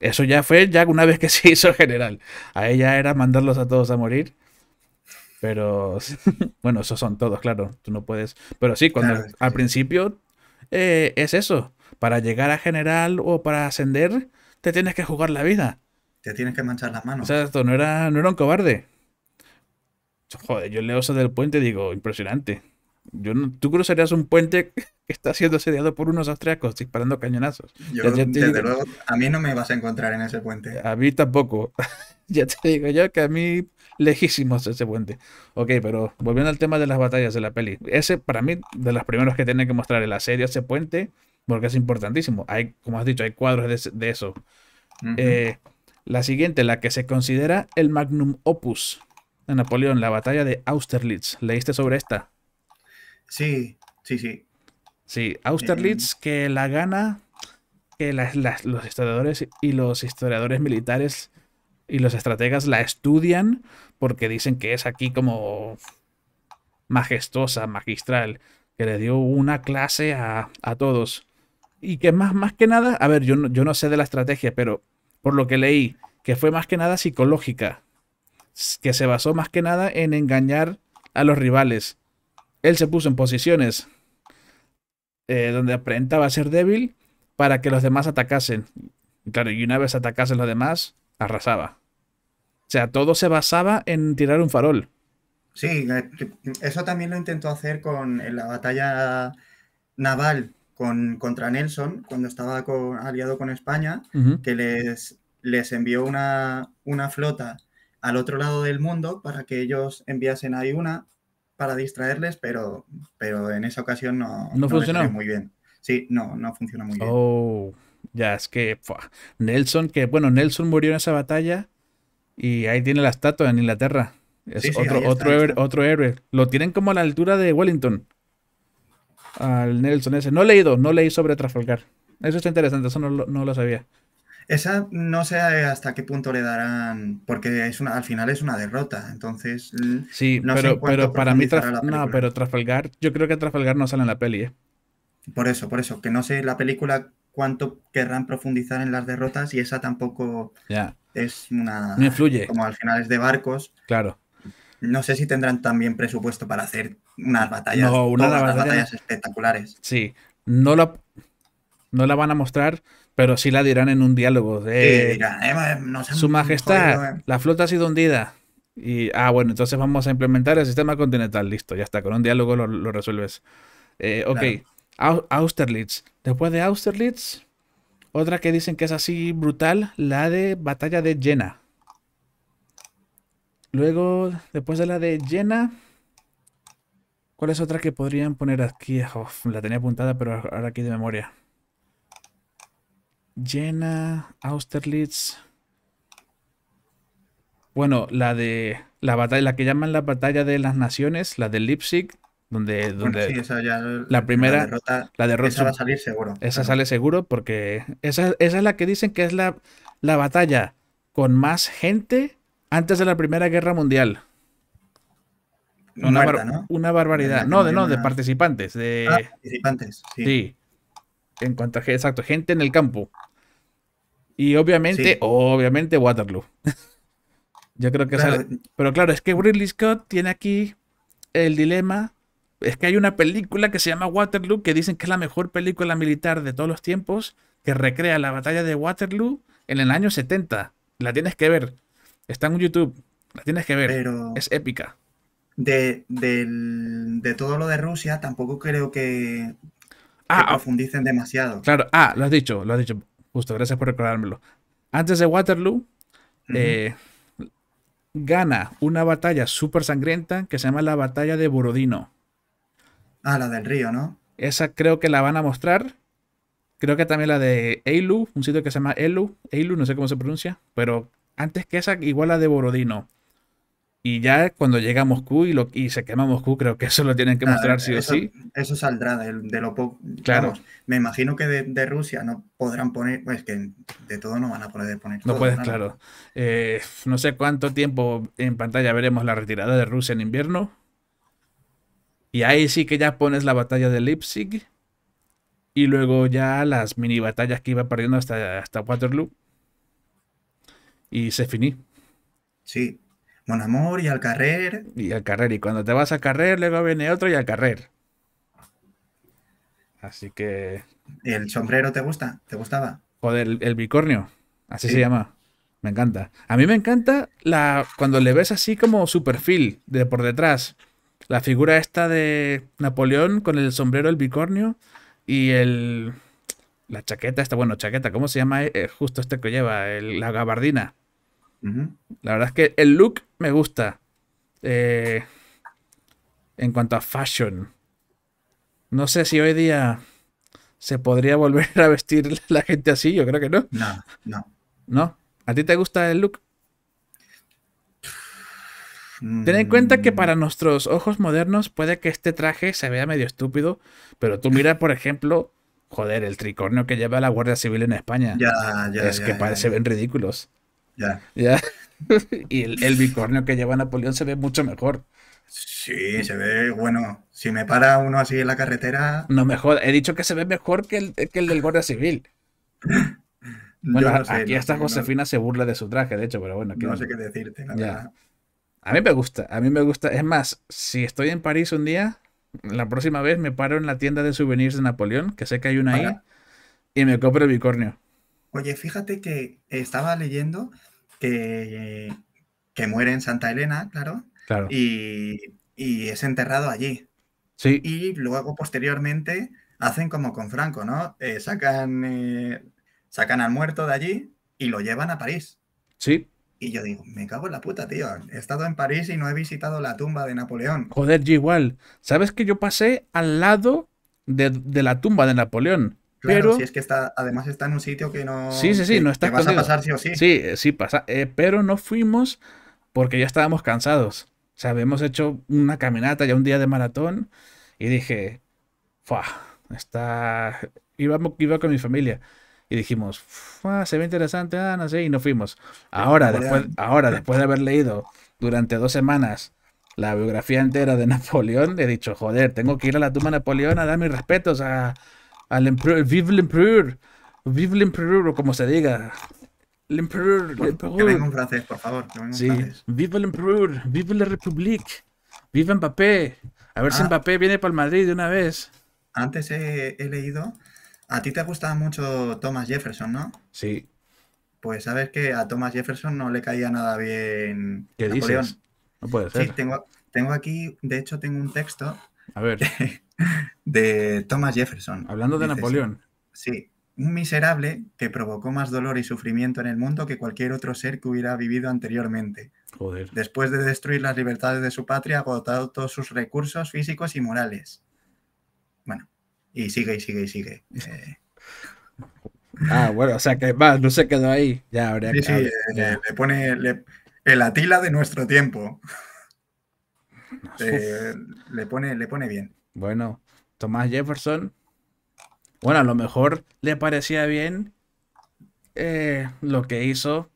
eso ya fue ya una vez que se hizo general a ella era mandarlos a todos a morir pero bueno esos son todos claro tú no puedes pero sí cuando al principio eh, es eso para llegar a general o para ascender te tienes que jugar la vida te tienes que manchar las manos o no era no era un cobarde Joder, yo leo eso del puente y digo, impresionante. Yo tú cruzarías un puente que está siendo asediado por unos austriacos disparando cañonazos. Yo, a mí no me vas a encontrar en ese puente. A mí tampoco. ya te digo yo que a mí lejísimos ese puente. Ok, pero volviendo al tema de las batallas de la peli. Ese, para mí, de los primeros que tiene que mostrar el asedio a ese puente, porque es importantísimo. Hay, como has dicho, hay cuadros de, eso. Eh, la siguiente, la que se considera el magnum opus Napoleón, la batalla de Austerlitz. ¿Leíste sobre esta? Sí, sí, sí. Sí, Austerlitz eh, que la gana, que los historiadores y los historiadores militares y los estrategas la estudian porque dicen que es aquí como majestuosa, magistral, que le dio una clase a, a todos. Y que más, más que nada, a ver, yo yo no sé de la estrategia, pero por lo que leí, que fue más que nada psicológica que se basó más que nada en engañar a los rivales. Él se puso en posiciones eh, Donde donde a ser débil para que los demás atacasen. Claro, y una vez atacasen los demás, arrasaba. O sea, todo se basaba en tirar un farol. Sí, eh, eso también lo intentó hacer con la batalla naval con, contra Nelson, cuando estaba aliado con España, que les, les envió una, una flota al otro lado del mundo para que ellos enviasen ahí una para distraerles, pero, pero en esa ocasión no, no, funcionó muy bien. Sí, no, no funciona muy oh, Ya, es que Nelson, que bueno, Nelson murió en esa batalla y ahí tiene la estatua en Inglaterra. Es otro, otro, héroe, otro héroe. Lo tienen como a la altura de Wellington. Al Nelson ese. No he leído, no leí sobre Trafalgar. Eso está interesante, eso no lo sabía. Esa no sé hasta qué punto le darán, porque es una, al final es una derrota, entonces... Sí, no pero, pero para mí... No, pero Trafalgar, yo creo que Trafalgar no sale en la peli, ¿eh? Por eso, por eso, que no sé la película cuánto querrán profundizar en las derrotas y esa tampoco ya es una... No influye. Como al final es de barcos. Claro. No sé si tendrán también presupuesto para hacer unas batallas, todas las batallas espectaculares. Sí, no la, no la van a mostrar pero sí la dirán en un diálogo. De, eh, su majestad, eh". la flota ha sido hundida. Y, ah, bueno, entonces vamos a implementar el sistema continental. Listo, ya está. Con un diálogo lo, resuelves. Eh, ok, Austerlitz. Después de Austerlitz, otra que dicen que es así brutal, la de Batalla de Jena. Luego, después de la de Jena, ¿cuál es otra que podrían poner aquí? la tenía apuntada, pero ahora aquí de memoria. Jena, Austerlitz. Bueno, la de la batalla, la que llaman la batalla de las naciones, la de Leipzig, donde, donde la primera la derrota, esa va a salir seguro. Esa sale seguro porque esa, es la que dicen que es la, la batalla con más gente antes de la Primera Guerra Mundial. Una, barbaridad. No, de, no, de participantes. De... Ah, participantes, sí. sí. En cuanto a exacto, gente en el campo. Y obviamente, obviamente Waterloo. Yo creo que Pero claro, es que Ridley Scott tiene aquí el dilema. Es que hay una película que se llama Waterloo que dicen que es la mejor película militar de todos los tiempos que recrea la batalla de Waterloo en el año 70. La tienes que ver. Está en YouTube. La tienes que ver. Es épica. De, de, todo lo de Rusia, tampoco creo que Ah, ah, profundicen demasiado. Claro, ah, lo has dicho, lo has dicho. Justo, gracias por recordármelo. Antes de Waterloo, eh, gana una batalla súper sangrienta que se llama la batalla de Borodino. Ah, la del río, ¿no? Esa creo que la van a mostrar. Creo que también la de Eilu, un sitio que se llama Elu, Eilu, no sé cómo se pronuncia, pero antes que esa, igual la de Borodino. Y ya cuando llega a Moscú y, lo, y se quema Moscú, creo que eso lo tienen que mostrar sí o sí. Eso saldrá de, lo poco. Claro. me imagino que de, Rusia no podrán poner, pues que de todo no van a poder poner. No puedes, claro. Eh, no sé cuánto tiempo en pantalla veremos la retirada de Rusia en invierno. Y ahí sí que ya pones la batalla de Leipzig. Y luego ya las mini batallas que iba perdiendo hasta, hasta Waterloo. Y se finí. Sí, Mon Amor y al carrer. Y al carrer. Y cuando te vas a carrer, luego viene otro y al carrer. Así que. ¿El sombrero te gusta? ¿Te gustaba? Joder, el, bicornio. Así se llama. Me encanta. A mí me encanta la, cuando le ves así como su perfil de por detrás. La figura esta de Napoleón con el sombrero, el bicornio y el. La chaqueta, esta, bueno, chaqueta, ¿cómo se llama? Eh, eh, justo este que lleva, la gabardina. La verdad es que el look me gusta. Eh, en cuanto a fashion. No sé si hoy día se podría volver a vestir la gente así, yo creo que no. No, no. ¿No? ¿A ti te gusta el look? Mm. Ten en cuenta que para nuestros ojos modernos puede que este traje se vea medio estúpido, pero tú mira, por ejemplo, joder, el tricornio que lleva la Guardia Civil en España. Ya, ya, es que parece ven ridículos. Ya. y el, bicornio que lleva Napoleón se ve mucho mejor. Sí, se ve, bueno, si me para uno así en la carretera... No mejor. he dicho que se ve mejor que el, del Guardia Civil. Bueno, aquí hasta Josefina se burla de su traje, de hecho, pero bueno. No sé qué decirte, A mí me gusta, a mí me gusta. Es más, si estoy en París un día, la próxima vez me paro en la tienda de souvenirs de Napoleón, que sé que hay una ahí, y me compro el bicornio. Oye, fíjate que estaba leyendo que, muere en Santa Elena, claro. Y, es enterrado allí. Sí. Y luego, posteriormente, hacen como con Franco, ¿no? Eh, sacan, eh, sacan al muerto de allí y lo llevan a París. Sí. Y yo digo, me cago en la puta, tío. He estado en París y no he visitado la tumba de Napoleón. Joder, yo igual. ¿Sabes que yo pasé al lado de la tumba de Napoleón? pero... si es que está, además está en un sitio que no... Sí, sí, sí, no está vas a pasar sí o sí. Sí, eh, sí pasa. Eh, pero no fuimos porque ya estábamos cansados. O sea, habíamos hecho una caminata, ya un día de maratón, y dije, ¡fua! Está... Iba, iba con mi familia. Y dijimos, ¡fua! Se ve interesante, ah, no sé, y no fuimos. Ahora, después, ahora después de haber leído durante dos semanas la biografía entera de Napoleón, he dicho, joder, tengo que ir a la tumba de Napoleón a dar mis respetos a al vive el vive el o como se diga. El Que venga un francés, por favor. sí. francés. Vive el vive la République! vive Mbappé. A ver si ah. Mbappé viene para el Madrid de una vez. Antes he, leído. A ti te gustado mucho Thomas Jefferson, ¿no? Sí. Pues sabes que a Thomas Jefferson no le caía nada bien. ¿Qué Napoleón. dices? No puede ser. Sí, tengo, tengo aquí, de hecho, tengo un texto. A ver de Thomas Jefferson. Hablando de Napoleón. Sí, un miserable que provocó más dolor y sufrimiento en el mundo que cualquier otro ser que hubiera vivido anteriormente. Joder. Después de destruir las libertades de su patria, agotado todos sus recursos físicos y morales. Bueno, y sigue y sigue y sigue. Eh, ah, bueno, o sea que más, no se quedó ahí. Ya habría que... le pone el Atila de nuestro tiempo. Eh, le, pone, le pone bien. Bueno, Tomás Jefferson. Bueno, a lo mejor le parecía bien eh, lo que hizo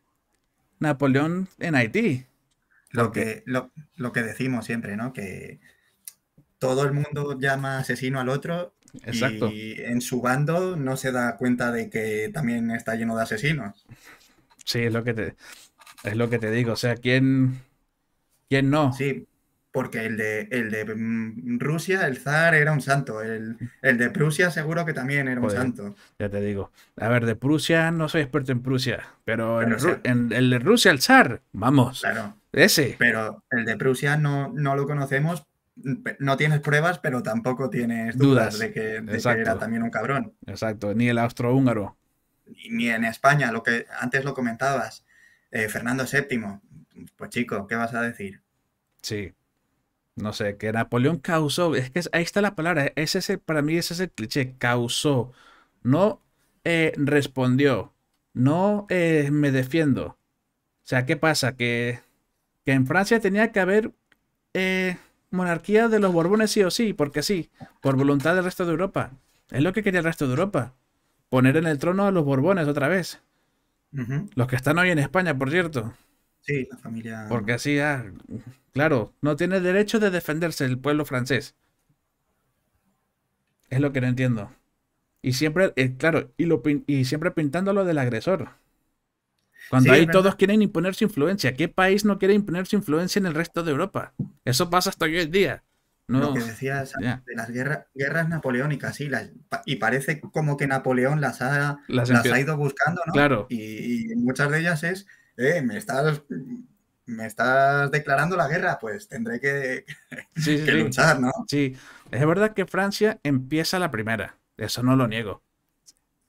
Napoleón en Haití. Lo que, lo, que decimos siempre, ¿no? Que todo el mundo llama asesino al otro y en su bando no se da cuenta de que también está lleno de asesinos. Sí, es lo que te, es lo que te digo. O sea, ¿quién, quién no? Sí, porque el de, el de mm, Rusia, el zar era un santo, el, el de Prusia seguro que también era un santo. Ya te digo, a ver, de Prusia no soy experto en Prusia, pero, en, el de Rusia, el zar, vamos. Claro. Ese. Pero el de Prusia no, no lo conocemos, no tienes pruebas, pero tampoco tienes dudas, de, que, era también un cabrón. Exacto, ni el austrohúngaro. Ni, en España, lo que antes lo comentabas, eh, Fernando VII, pues chico, ¿qué vas a decir? Sí, no sé, que Napoleón causó, es que ahí está la palabra, e, es para mí ese es el cliché, causó, no eh, respondió, no eh, me defiendo. O sea, ¿qué pasa? Que, que en Francia tenía que haber eh, monarquía de los Borbones sí o sí, porque sí, por voluntad del resto de Europa. Es lo que quería el resto de Europa, poner en el trono a los Borbones otra vez. Los que están hoy en España, por cierto la familia. Porque así, ah, claro, no tiene derecho de defenderse el pueblo francés. Es lo que no entiendo. Y siempre, eh, claro, y, lo, y siempre pintándolo del agresor. Cuando ahí todos quieren imponer su influencia. ¿Qué país no quiere imponer su influencia en el resto de Europa? Eso pasa hasta hoy en día. No, lo que decías de las guerras, napoleónicas, sí, y parece como que Napoleón las ha, las, ha ido buscando, ¿no? y, muchas de ellas es eh, me estás me estás declarando la guerra, pues tendré que, luchar, ¿no? Sí, es verdad que Francia empieza la primera, eso no lo niego.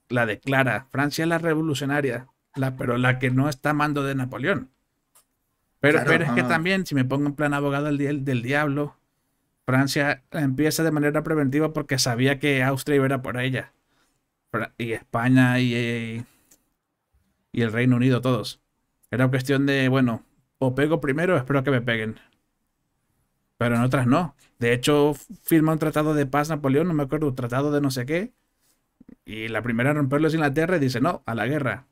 La declara, Francia es la revolucionaria, la, pero la que no está a mando de Napoleón. Pero, pero es que también, si me pongo en plan abogado del, del diablo, Francia empieza de manera preventiva porque sabía que Austria iba a por ella. Y España y, y el Reino Unido, todos. Era cuestión de, bueno, o pego primero, espero que me peguen. Pero en otras no. De hecho, firma un tratado de paz Napoleón, no me acuerdo, un tratado de no sé qué. Y la primera a romperlo es Inglaterra y dice, no, a la guerra.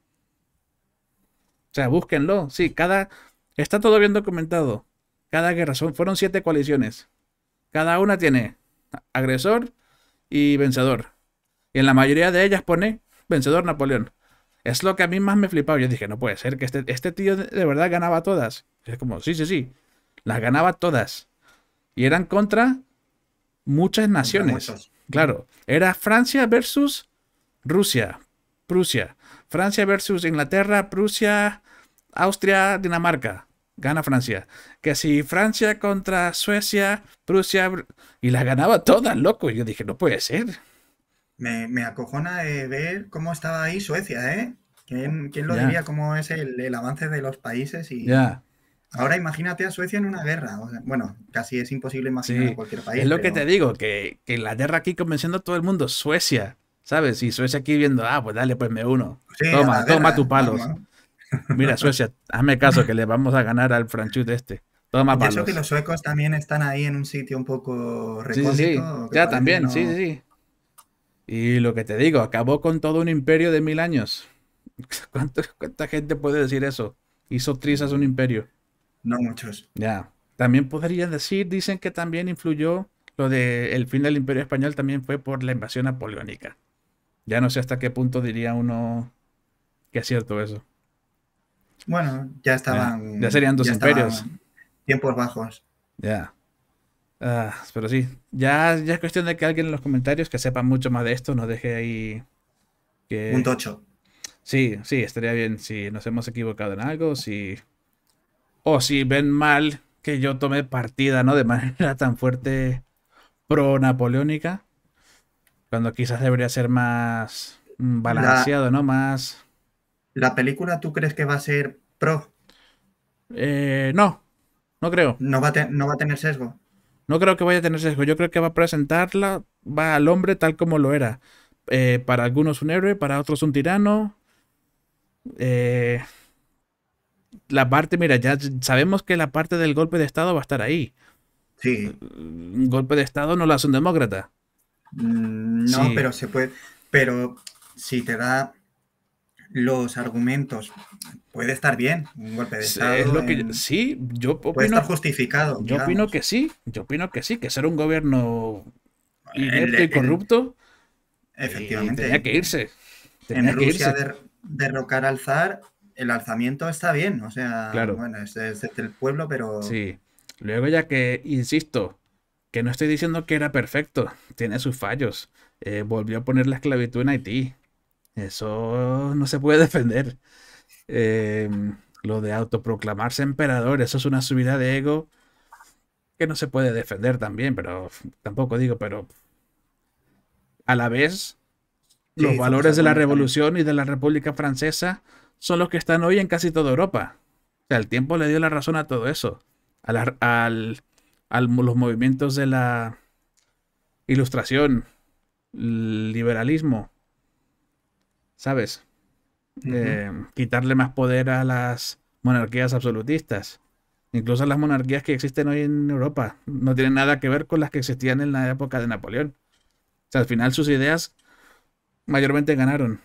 O sea, búsquenlo. Sí, cada... Está todo bien documentado. Cada guerra, son, fueron siete coaliciones. Cada una tiene agresor y vencedor. Y en la mayoría de ellas pone vencedor Napoleón. Es lo que a mí más me flipaba. Yo dije, no puede ser que este, este tío de, verdad ganaba todas. es como, sí, sí, sí. Las ganaba todas. Y eran contra muchas naciones. Claro. Era Francia versus Rusia, Prusia. Francia versus Inglaterra, Prusia, Austria, Dinamarca. Gana Francia. Que si Francia contra Suecia, Prusia. Y las ganaba todas, loco. Y yo dije, no puede ser. Me, acojona ver cómo estaba ahí Suecia, ¿eh? ¿Quién, lo diría cómo es el, avance de los países? Y Ahora imagínate a Suecia en una guerra. bueno, casi es imposible imaginar a cualquier país. Es lo que te digo, que, que guerra aquí convenciendo a todo el mundo, Suecia, ¿sabes? Y Suecia aquí viendo, ah, pues dale, pues me uno. toma, toma tu palo. Mira, Suecia, hazme caso que le vamos a ganar al franchute este. Toma palos. Y que los suecos también están ahí en un sitio un poco recóndito. Sí, sí. Ya también, sí, sí. Y lo que te digo, acabó con todo un imperio de mil años. ¿Cuánta gente puede decir eso? Hizo trizas un imperio. No muchos. Ya. También podrían decir, dicen que también influyó lo de fin del imperio español también fue por la invasión napoleónica. Ya no sé hasta qué punto diría uno que es cierto eso. Bueno, ya estaban. ya serían dos imperios. Tiempos bajos. Ya. Ah, pero sí, ya, ya es cuestión de que alguien en los comentarios que sepa mucho más de esto nos deje ahí. Que... Un tocho. Sí, sí, estaría bien si nos hemos equivocado en algo, si. O si ven mal que yo tomé partida, ¿no? De manera tan fuerte pro-napoleónica. Cuando quizás debería ser más mm, balanceado, ¿no? Más. ¿La película tú crees que va a ser pro? Eh, no, no creo. No va, no va a tener sesgo. No creo que vaya a tener sesgo. Yo creo que va a presentarla, va al hombre tal como lo era. Eh, para algunos un héroe, para otros un tirano. Eh, la parte, mira, ya sabemos que la parte del golpe de Estado va a estar ahí. Sí. Un golpe de Estado no lo hace un demócrata. Mm, no, pero se puede. Pero si te da los argumentos. Puede estar bien, un golpe de Estado. lo que sí, yo opino. justificado. Yo opino que sí, yo opino que sí, que ser un gobierno inepto y corrupto. Eh, efectivamente. tenía que irse. en Rusia irse. derrocar al zar, el alzamiento está bien, o sea, bueno, es, el pueblo, pero. Sí. Luego, ya que, insisto, que no estoy diciendo que era perfecto, tiene sus fallos. Eh, volvió a poner la esclavitud en Haití. Eso no se puede defender. Eh, lo de autoproclamarse emperador, eso es una subida de ego que no se puede defender también, pero tampoco digo, pero a la vez los valores de la revolución y de la República Francesa son los que están hoy en casi toda Europa. O sea, el tiempo le dio la razón a todo eso, a, al, a los movimientos de la ilustración, liberalismo ¿sabes? Eh, quitarle más poder a las monarquías absolutistas. Incluso las monarquías que existen hoy en Europa no tienen nada que ver con las que existían en la época de Napoleón. O sea, al final sus ideas mayormente ganaron.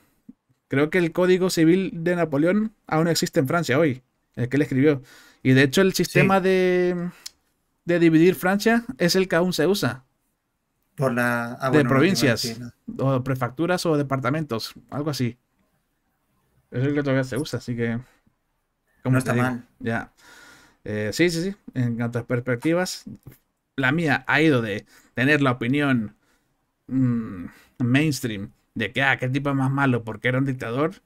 Creo que el Código Civil de Napoleón aún existe en Francia hoy, el que él escribió. Y de hecho el sistema de, de dividir Francia es el que aún se usa. Por la, ah, de provincias, o prefecturas o departamentos, algo así. Es el que todavía se usa, así que... no está mal. Ya. Eh, sí, sí, sí. En cuanto perspectivas, la mía ha ido de tener la opinión mm, mainstream de que, ah, qué tipo más malo porque era un dictador.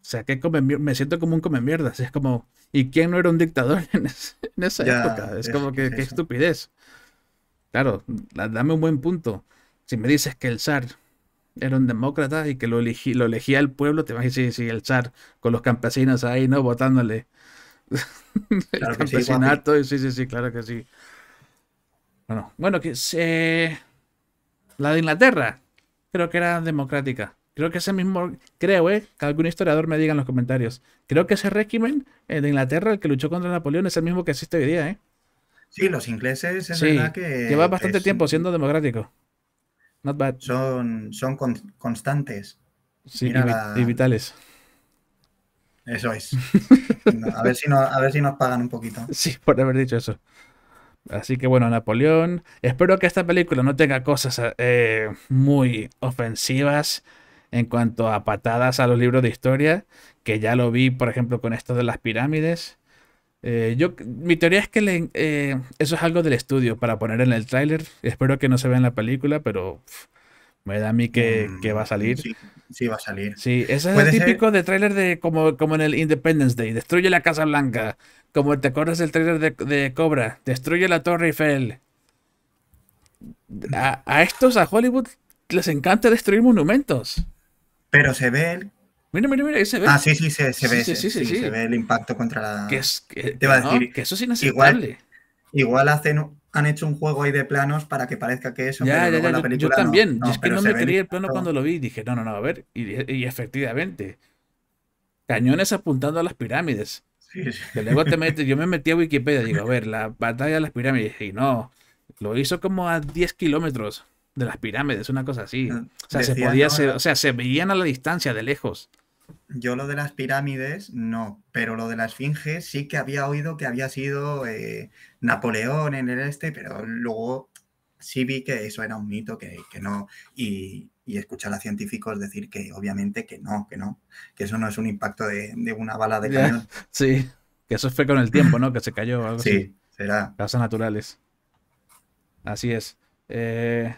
O sea, que me siento como un come mierda Es como, ¿y quién no era un dictador en, esa época? Es, como que, qué estupidez. Claro, dame un buen punto. Si me dices que el zar era un demócrata y que lo, elegía el pueblo, te imaginas si, sí el zar con los campesinos ahí, ¿no? Votándole. el campesinato, sí, sí, sí, claro que sí. Bueno, bueno, que La de Inglaterra, creo que era democrática. Creo que ese mismo, creo, eh, que algún historiador me diga en los comentarios. Creo que ese régimen eh, de Inglaterra, el que luchó contra Napoleón, es el mismo que existe hoy día, eh. Sí, los ingleses es verdad que. Lleva bastante tiempo siendo democrático. Not bad. Son, son constantes. Sí, y, vitales. Eso es. a, ver si no, a ver si nos pagan un poquito. Sí, por haber dicho eso. Así que bueno, Napoleón. Espero que esta película no tenga cosas eh, muy ofensivas en cuanto a patadas a los libros de historia, que ya lo vi, por ejemplo, con esto de las pirámides. Eh, yo, mi teoría es que eh, eso es algo del estudio para poner en el tráiler. Espero que no se vea en la película, pero me da a mí que, va a salir. Sí, va a salir. Sí, ese es el típico de tráiler de como, como en el Independence Day, destruye la Casa Blanca. Como te acuerdas del tráiler de, Cobra, destruye la Torre Eiffel. A, estos, a Hollywood, les encanta destruir monumentos. Pero se ven Mira, mira, mira, ahí se ve. Ah, sí, sí, se, ve. Se ve el impacto contra la. Que que, Te va a decir. Que eso es inaceptable. Igual, igual han hecho un juego ahí de planos para que parezca que eso. Ya, la película yo, también. es que no me creí el plano cuando lo vi. Dije, no, no, no, a ver. Y, efectivamente, cañones apuntando a las pirámides. Luego te metes, yo me metí a Wikipedia y digo, a ver, la batalla de las pirámides. Y no, lo hizo como a 10 kilómetros de las pirámides, una cosa así. Ah, o sea, se podía o sea, se veían a la distancia de lejos. Yo lo de las pirámides no, pero lo de las esfinge sí que había oído que había sido eh, Napoleón en el este, pero luego sí vi que eso era un mito, que, que no, y, escuchar a científicos decir que obviamente que no, que no, que eso no es un impacto de, una bala de cañón. Sí, que eso fue con el tiempo, ¿no? Que se cayó algo sí, será. Causas naturales. Así es. Eh,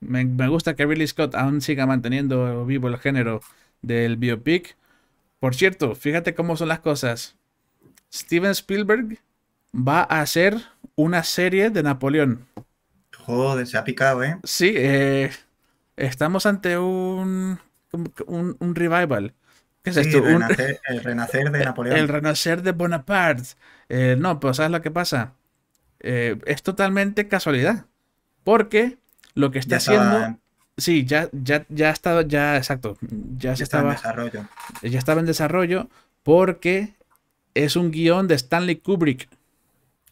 me, me gusta que Billy Scott aún siga manteniendo vivo el género del biopic. Por cierto, fíjate cómo son las cosas. Steven Spielberg va a hacer una serie de Napoleón. Joder, se ha picado, ¿eh? Sí, eh, estamos ante un, un, un revival. ¿Qué es esto? El, renacer, de Napoleón. El renacer de Bonaparte. Eh, no, pero pues, ¿sabes lo que pasa? Eh, es totalmente casualidad. Porque lo que está haciendo. Sí, ya, ya, ya estaba, ya, exacto, ya, se estaba, en desarrollo. Ya estaba en desarrollo porque es un guión de Stanley Kubrick.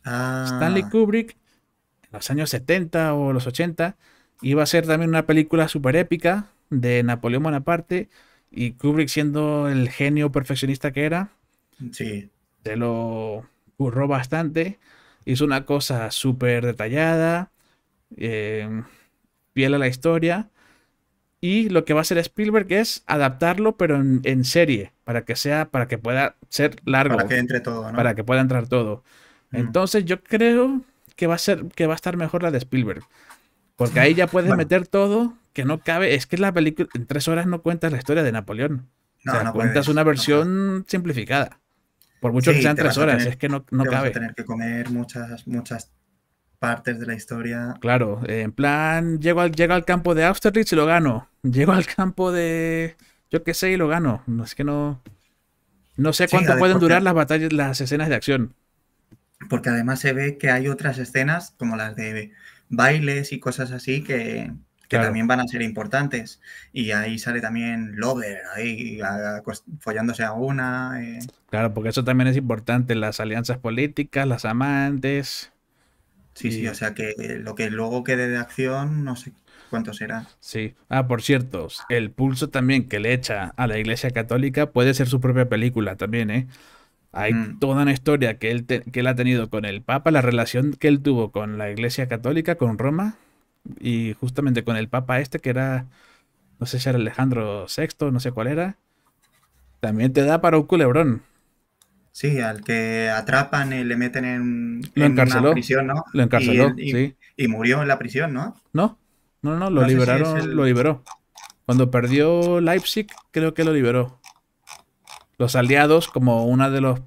Ah. Stanley Kubrick, en los años 70 o los 80, iba a ser también una película súper épica de Napoleón Bonaparte y Kubrick siendo el genio perfeccionista que era, sí. se lo curró bastante, hizo una cosa súper detallada, eh, a la historia y lo que va a hacer Spielberg es adaptarlo, pero en, serie, para que sea, para que pueda ser largo. Para que entre todo, ¿no? Para que pueda entrar todo. Entonces yo creo que va a ser, que va a estar mejor la de Spielberg. Porque ahí ya puedes meter todo que no cabe. Es que la película, en tres horas no cuentas la historia de Napoleón. No, cuentas una versión simplificada. Por mucho que sean tres horas, es que no, no cabe. Vas a tener que comer muchas, muchas partes de la historia. Claro, eh, en plan, llego al, al campo de Austerlitz y lo gano. Llego al campo de. Yo qué sé y lo gano. No es que no. No sé cuánto pueden durar las batallas, las escenas de acción. Porque además se ve que hay otras escenas, como las de bailes y cosas así, que, también van a ser importantes. Y ahí sale también Lover, ahí pues, follándose a una. Eh. Claro, porque eso también es importante, las alianzas políticas, las amantes. Sí, sí, o sea que lo que luego quede de acción, no sé cuánto será. Sí. Ah, por cierto, el pulso también que le echa a la Iglesia Católica puede ser su propia película también, ¿eh? Hay mm. toda una historia que él, que él ha tenido con el Papa, la relación que él tuvo con la Iglesia Católica, con Roma, y justamente con el Papa este, que era, no sé si era Alejandro VI, no sé cuál era, también te da para un culebrón. Sí, al que atrapan y le meten en, lo prisión, ¿no? Lo encarceló, y, sí. y, murió en la prisión, ¿no? No, no, no, lo liberaron, lo liberó. Cuando perdió Leipzig, creo que lo liberó. Los aliados, como una de los,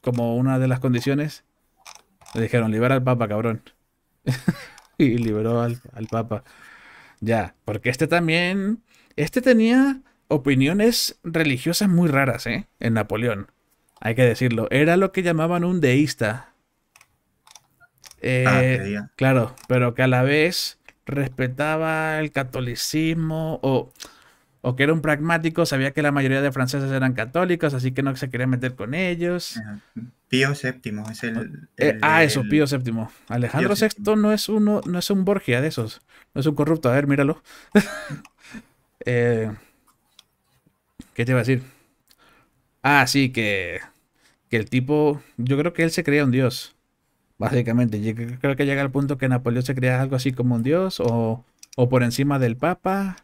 como una de las condiciones, le dijeron, libera al Papa, cabrón. y liberó al, al Papa. Ya, porque este también, este tenía opiniones religiosas muy raras, ¿eh? En Napoleón hay que decirlo, era lo que llamaban un deísta. Ah, eh, claro, pero que a la vez respetaba el catolicismo o, o, que era un pragmático, sabía que la mayoría de franceses eran católicos, así que no se quería meter con ellos. Pío VII es el... Eh, ah, eso, Pío VII. Alejandro VI. no es uno, no es un Borgia de esos, no es un corrupto, a ver, míralo. Eh, ¿Qué te iba a decir? Ah, sí, que que el tipo, yo creo que él se crea un dios, básicamente. creo que llega al punto que Napoleón se crea algo así como un dios o, o por encima del papa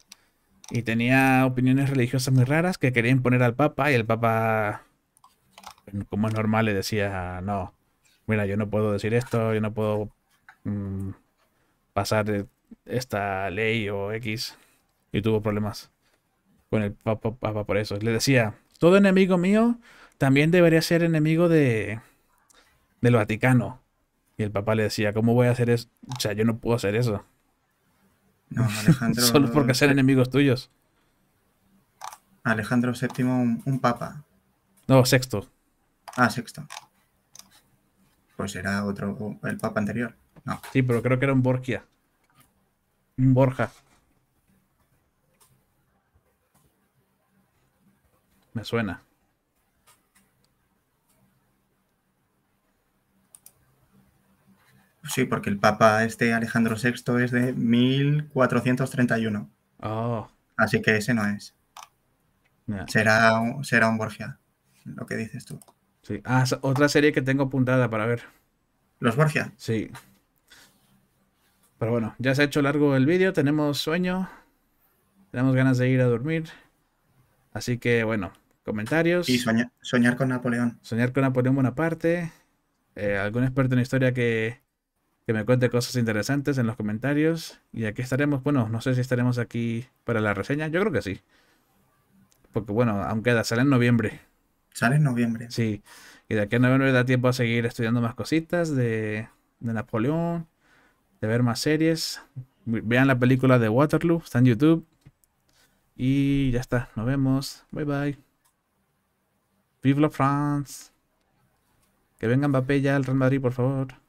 y tenía opiniones religiosas muy raras que quería imponer al papa y el papa, como es normal, le decía, no, mira, yo no puedo decir esto, yo no puedo mm, pasar esta ley o X y tuvo problemas con el papa por eso. Le decía, todo enemigo mío también debería ser enemigo de del Vaticano. Y el papá le decía, ¿cómo voy a hacer eso? O sea, yo no puedo hacer eso. No, Alejandro. Solo porque ser eh, enemigos tuyos. Alejandro VII, un, papa. No, sexto. Ah, sexto. Pues era otro, el papa anterior. No. Sí, pero creo que era un Borgia. Un Borja. Me suena. Sí, porque el Papa este Alejandro VI es de 1431. Así que ese no es. Será, un, será un Borgia, lo que dices tú. Sí. Ah, otra serie que tengo apuntada para ver. ¿Los Borgia? Sí. Pero bueno, ya se ha hecho largo el vídeo, tenemos sueño, tenemos ganas de ir a dormir. Así que bueno, comentarios. Y soñar, con Napoleón. Soñar con Napoleón Bonaparte. Eh, algún experto en historia que, que me cuente cosas interesantes en los comentarios. Y aquí estaremos, bueno, no sé si estaremos aquí para la reseña, yo creo que sí. Porque bueno, aunque queda, sale en noviembre. Sale en noviembre. Sí, y de aquí a noviembre da tiempo a seguir estudiando más cositas de, de Napoleón, de ver más series. Vean la película de Waterloo, está en YouTube. Y ya está, nos vemos. Bye bye. Vive la France. Que venga Mbappé ya al Real Madrid, por favor.